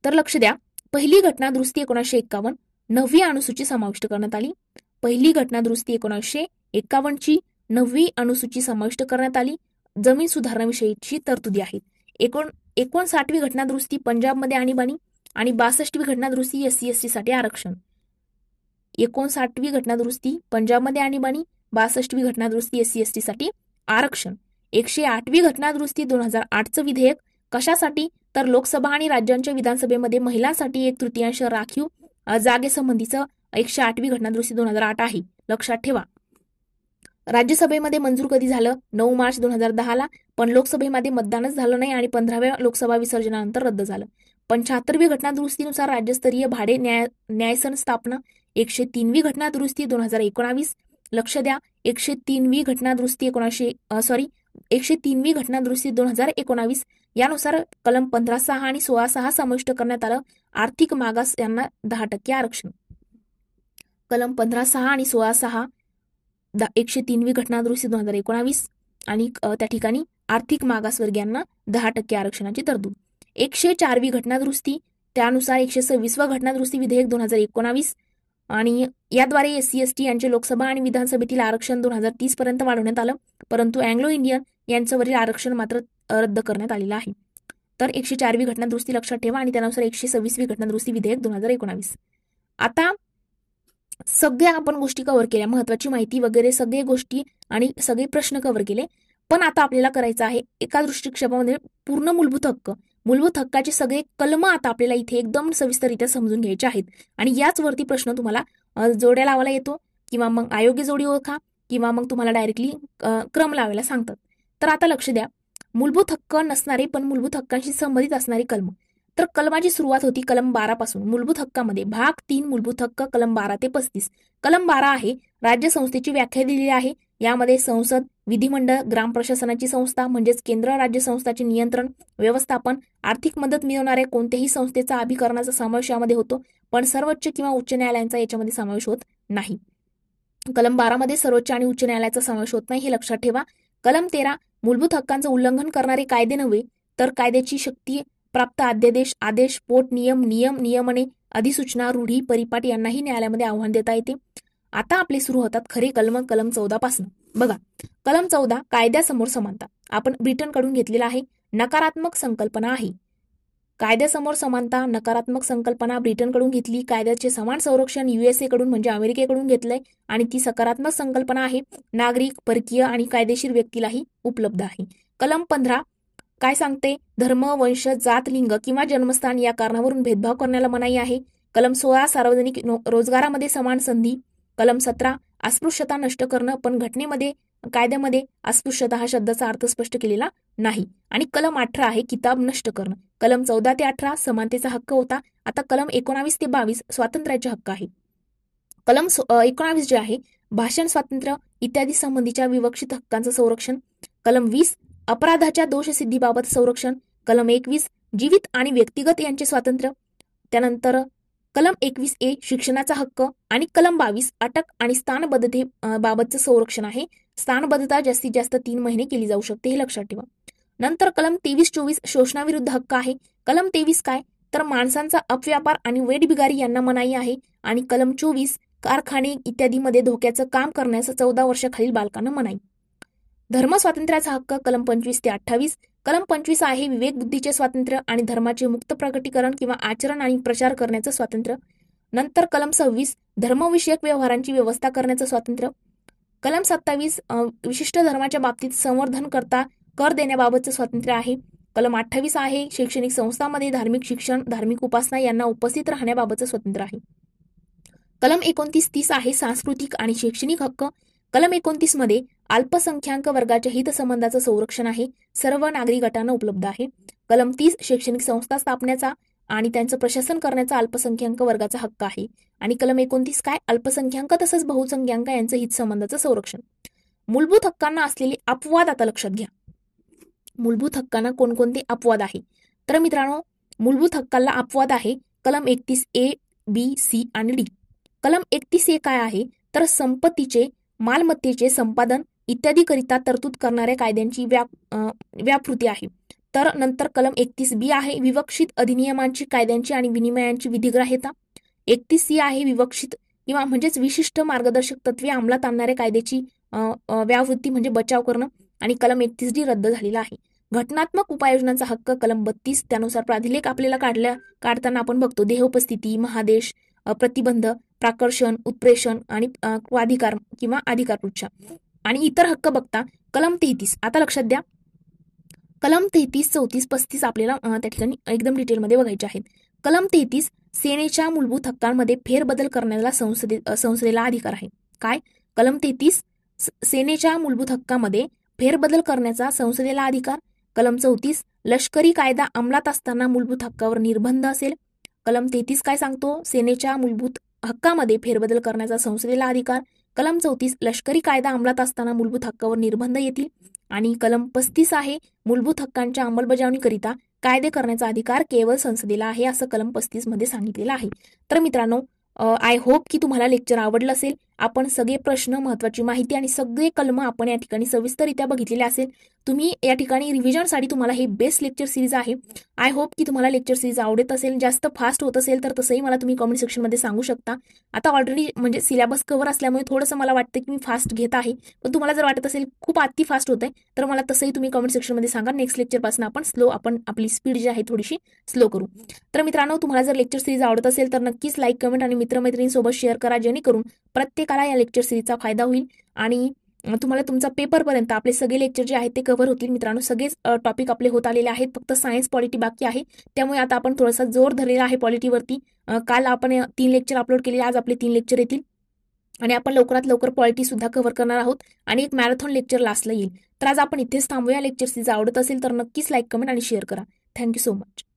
तर लक्ष द्या पहिली घटना दुरुस्ती एकोणीसशे एक्कावन्न नववी अनुसूची समाविष्ट करण्यात आली पहिली घटना दुरुस्ती एकोणीसशे एक्कावन्नची नववी अनुसूची समाविष्ट करण्यात आली जमीन सुधारणाविषयीची तरतुदी आहेत एकोण एकोणसाठवी घटना दुरुस्ती पंजाबमध्ये आणीबाणी आणि बासष्टवी घटना दुरुस्ती एस सी एस साठी आरक्षण एकोणसाठवी घटना दुरुस्ती पंजाबमध्ये आणीबाणी बासष्टवी घटना दुरुस्ती एस सी एस साठी आरक्षण एकशे आठवी घटनादुरुस्ती दोन हजार आठचं विधेयक कशासाठी तर लोकसभा आणि राज्यांच्या विधानसभेमध्ये महिलांसाठी एक तृतीयांश राखीव जागेसंबंधीचं एकशे आठवी घटनादुरुस्ती दोन हजार आठ आहे लक्षात ठेवा राज्यसभेमध्ये मंजूर कधी झालं नऊ मार्च दोन हजार दहाला पण लोकसभेमध्ये मतदानच झालं नाही आणि पंधराव्या लोकसभा विसर्जनानंतर रद्द झालं पंच्याहत्तरवी घटनादुरुस्तीनुसार राज्यस्तरीय भाडे न्याय न्यायसन स्थापना एकशे तीनवी घटनादुरुस्ती दोन हजार एकोणावीस लक्ष द्या एकशे तीनवी घटनादुरुस्ती एकोणीसशे सॉरी एकशे तीनवी घटनादुरुस्ती दोन हजार एकोणावीस यानुसार कलम पंधरा सहा आणि सोळा सहा समाविष्ट करण्यात आलं आर्थिक मागास यांना दहा टक्के आरक्षण कलम पंधरा सहा आणि सोळा सहा एकशे तीनवी घटनादुरुस्ती दोन हजार एकोणावीस आणि त्या ठिकाणी आर्थिक मागासवर्गीयांना दहा टक्के आरक्षणाची तरतूद एकशे चारवी घटनादुरुस्ती त्यानुसार एकशे सव्वीसवा घटनादुरुस्ती विधेयक दोन हजार एकोणावीस आणि याद्वारे एस सी एस टी यांचे लोकसभा आणि विधानसभेतील आरक्षण दोन हजार तीस पर्यंत वाढवण्यात आलं परंतु अँग्लो इंडियन यांच्यावरील आरक्षण मात्र रद्द करण्यात आलेलं आहे तर एकशे चारवी घटना दुरुस्ती लक्षात ठेवा आणि त्यानुसार एकशे सव्वीसवी घटना दुरुस्ती विधेयक दोन हजार एकोणावीस आता सगळ्या आपण गोष्टी कव्हर केल्या महत्वाची माहिती वगैरे सगळे गोष्टी आणि सगळे प्रश्न कव्हर केले पण आता आपल्याला करायचं आहे एका दृष्टिक्षेपामध्ये पूर्ण मूलभूत हक्क मूलभूत हक्काचे सगळे कलम आता आपल्याला इथे एकदम सविस्तररित्या समजून घ्यायचे आहेत आणि याच वरती प्रश्न तुम्हाला जोड्या लावायला येतो किंवा मग आयोग्य जोडी ओळखा किंवा मग तुम्हाला डायरेक्टली क्रम लावायला सांगतात तर आता लक्ष द्या मूलभूत हक्क नसणारे पण मूलभूत हक्कांशी संबंधित असणारी कलम तर कलमाची सुरुवात होती कलम बारा पासून मूलभूत हक्कामध्ये भाग तीन मूलभूत हक्क कलम बारा ते पस्तीस कलम बारा आहे राज्य संस्थेची व्याख्या दिलेली आहे यामध्ये संसद विधिमंडळ ग्राम प्रशासनाची संस्था म्हणजेच केंद्र राज्य संस्थाचे नियंत्रण व्यवस्थापन आर्थिक मदत मिळवणाऱ्या कोणत्याही संस्थेचा अभिकरणाचा समावेश यामध्ये होतो पण सर्वोच्च किंवा उच्च न्यायालयांचा याच्यामध्ये समावेश होत नाही कलम बारामध्ये सर्वोच्च आणि उच्च न्यायालयाचा समावेश होत नाही हे लक्षात ठेवा कलम तेरा मूलभूत हक्कांचं उल्लंघन करणारे कायदे नव्हे तर कायद्याची शक्ती प्राप्त अध्यादेश आदेश पोट नियम नियम नियमने अधिसूचना रूढी परिपाट यांनाही न्यायालयामध्ये आव्हान देता येते आता आपले सुरू होतात खरे कलम कलम चौदा पासून बघा कलम चौदा कायद्यासमोर समानता आपण ब्रिटनकडून घेतलेला आहे नकारात्मक संकल्पना आहे कायद्यासमोर समानता नकारात्मक संकल्पना ब्रिटनकडून घेतली कायद्याचे समान संरक्षण कडून म्हणजे अमेरिकेकडून घेतलंय आणि ती सकारात्मक संकल्पना आहे नागरिक परकीय आणि कायदेशीर व्यक्तीलाही उपलब्ध आहे कलम पंधरा काय सांगते धर्म वंश जात लिंग किंवा जन्मस्थान या कारणावरून भेदभाव करण्याला मनाई आहे कलम सोळा सार्वजनिक रोजगारामध्ये समान संधी कलम सतरा अस्पृश्यता नष्ट करणं पण घटनेमध्ये कायद्यामध्ये अस्पृश्यता हा शब्दाचा अर्थ स्पष्ट केलेला नाही आणि कलम अठरा आहे किताब नष्ट करणं कलम चौदा ते अठरा समानतेचा हक्क होता आता कलम एकोणावीस ते बावीस स्वातंत्र्याचे हक्क आहे कलम एकोणावीस जे आहे भाषण स्वातंत्र्य इत्यादी संबंधीच्या विवक्षित हक्कांचं संरक्षण कलम वीस अपराधाच्या दोषसिद्धीबाबत संरक्षण कलम एकवीस जीवित आणि व्यक्तिगत यांचे स्वातंत्र्य त्यानंतर कलम एकवीस ए शिक्षणाचा हक्क आणि कलम बावीस अटक आणि स्थानबद्धते बाबतचं संरक्षण आहे स्थानबद्धता जास्तीत जास्त तीन महिने केली जाऊ शकते हे लक्षात ठेवा नंतर कलम तेवीस चोवीस शोषणाविरुद्ध हक्क आहे कलम तेवीस काय तर माणसांचा अपव्यापार आणि वेटबिगारी यांना मनाई आहे आणि कलम चोवीस कारखाने इत्यादीमध्ये धोक्याचं काम करण्याचं चौदा वर्षाखालील बालकांना मनाई धर्म स्वातंत्र्याचा हक्क कलम पंचवीस ते अठ्ठावीस कलम पंचवीस आहे विवेक बुद्धीचे स्वातंत्र्य आणि धर्माचे मुक्त प्रकटीकरण किंवा आचरण आणि प्रचार करण्याचं स्वातंत्र्य नंतर कलम सव्वीस धर्मविषयक व्यवहारांची व्यवस्था करण्याचं स्वातंत्र्य कलम सत्तावीस विशिष्ट धर्माच्या बाबतीत संवर्धन करता कर देण्याबाबतचं स्वातंत्र्य आहे कलम अठ्ठावीस आहे शैक्षणिक संस्थांमध्ये धार्मिक शिक्षण धार्मिक उपासना यांना उपस्थित राहण्याबाबतचं स्वातंत्र्य आहे कलम एकोणतीस तीस आहे सांस्कृतिक आणि शैक्षणिक हक्क कलम एकोणतीस मध्ये अल्पसंख्याक वर्गाच्या हितसंबंधाचं संरक्षण आहे सर्व नागरी गटांना उपलब्ध आहे कलम तीस शैक्षणिक संस्था स्थापण्याचा आणि त्यांचं प्रशासन करण्याचा अल्पसंख्याक वर्गाचा हक्क आहे आणि कलम एकोणतीस काय अल्पसंख्याक तसंच बहुसंख्याक यांचं हितसंबंधाचं संरक्षण मूलभूत हक्कांना असलेले अपवाद आता लक्षात घ्या मूलभूत हक्कांना कोणकोणते अपवाद आहे तर मित्रांनो मूलभूत हक्काला अपवाद आहे कलम एकतीस ए बी सी आणि डी कलम एकतीस ए काय आहे तर संपत्तीचे मालमत्तेचे संपादन इत्यादी करिता तरतूद करणाऱ्या कायद्यांची व्याप आहे तर नंतर कलम एकतीस बी आहे विवक्षित अधिनियमांची कायद्यांची आणि विनिमयांची विधिग्राह्यता एकतीस सी आहे विवक्षित किंवा म्हणजेच विशिष्ट मार्गदर्शक तत्वे अंमलात आणणाऱ्या कायद्याची व्यावृत्ती म्हणजे बचाव करणं आणि कलम एकतीस डी रद्द झालेला आहे घटनात्मक उपाययोजनांचा हक्क कलम बत्तीस त्यानुसार प्राधिलेख आपल्याला काढल्या काढताना आपण बघतो देह उपस्थिती महादेश प्रतिबंध प्राकर्षण उत्प्रेषण आणि अधिकार किंवा अधिकार पृच्छा आणि इतर हक्क बघता कलम तेहतीस आता लक्षात द्या कलम तेहतीस चौतीस पस्तीस आपल्याला त्या ठिकाणी एकदम डिटेलमध्ये बघायचे आहेत कलम तेहतीस सेनेच्या मूलभूत हक्कांमध्ये फेरबदल करण्याला संसदे संसदेला अधिकार आहे काय कलम तेहतीस सेनेच्या मूलभूत हक्कामध्ये फेरबदल करण्याचा संसदेला अधिकार कलम चौतीस लष्करी कायदा अंमलात असताना मूलभूत हक्कावर निर्बंध असेल कलम तेहतीस काय सांगतो सेनेच्या मूलभूत हक्कामध्ये फेरबदल करण्याचा संसदेला अधिकार कलम चौतीस लष्करी कायदा अंमलात असताना मूलभूत हक्कावर निर्बंध येतील आणि कलम पस्तीस आहे मूलभूत हक्कांच्या अंमलबजावणीकरिता कायदे करण्याचा अधिकार केवळ संसदेला आहे असं कलम पस्तीस मध्ये सांगितलेलं आहे तर मित्रांनो आय होप की तुम्हाला लेक्चर आवडलं असेल आपण सगळे प्रश्न महत्वाची माहिती आणि सगळे कलम आपण या ठिकाणी सविस्तररित्या बघितलेले असेल तुम्ही या ठिकाणी रिव्हिजनसाठी तुम्हाला हे बेस्ट लेक्चर सिरीज आहे आय होप की तुम्हाला लेक्चर सिरीज आवडत असेल जास्त फास्ट होत असेल तर तसंही मला तुम्ही कमेंट सेक्शनमध्ये सांगू शकता आता ऑलरेडी म्हणजे सिलेबस कव्हर असल्यामुळे थोडंसं मला वाटतं की मी फास्ट घेत आहे पण तुम्हाला जर वाटत असेल खूप अति फास्ट होत आहे तर मला तसंही तुम्ही कमेंट सेक्शनमध्ये सांगा नेक्स्ट लेक्चरपासून आपण स्लो आपण आपली स्पीड जी आहे थोडीशी स्लो करू तर मित्रांनो तुम्हाला जर लेक्चर सिरीज आवडत असेल तर नक्कीच लाईक कमेंट आणि मित्रमैत्रिणींसोबत शेअर करा जेणेकरून प्रत्येक करा या लेक्चर सिरीजचा फायदा होईल आणि तुम्हाला तुमचा पेपरपर्यंत आपले सगळे लेक्चर जे आहेत ते कव्हर होतील मित्रांनो सगळेच टॉपिक आपले होत आलेले आहेत फक्त सायन्स पॉलिटी बाकी आहे त्यामुळे आता आपण थोडासा जोर धरलेला आहे पॉलिटीवरती काल आपण तीन लेक्चर अपलोड केले आज आपले तीन लेक्चर येतील आणि आपण लवकरात लवकर पॉलिटी सुद्धा कव्हर करणार आहोत आणि एक मॅरेथॉन लेक्चर लास्टला येईल तर आज आपण इथेच थांबूया लेक्चर सीज आवडत असेल तर नक्कीच लाईक कमेंट आणि शेअर करा थँक्यू सो मच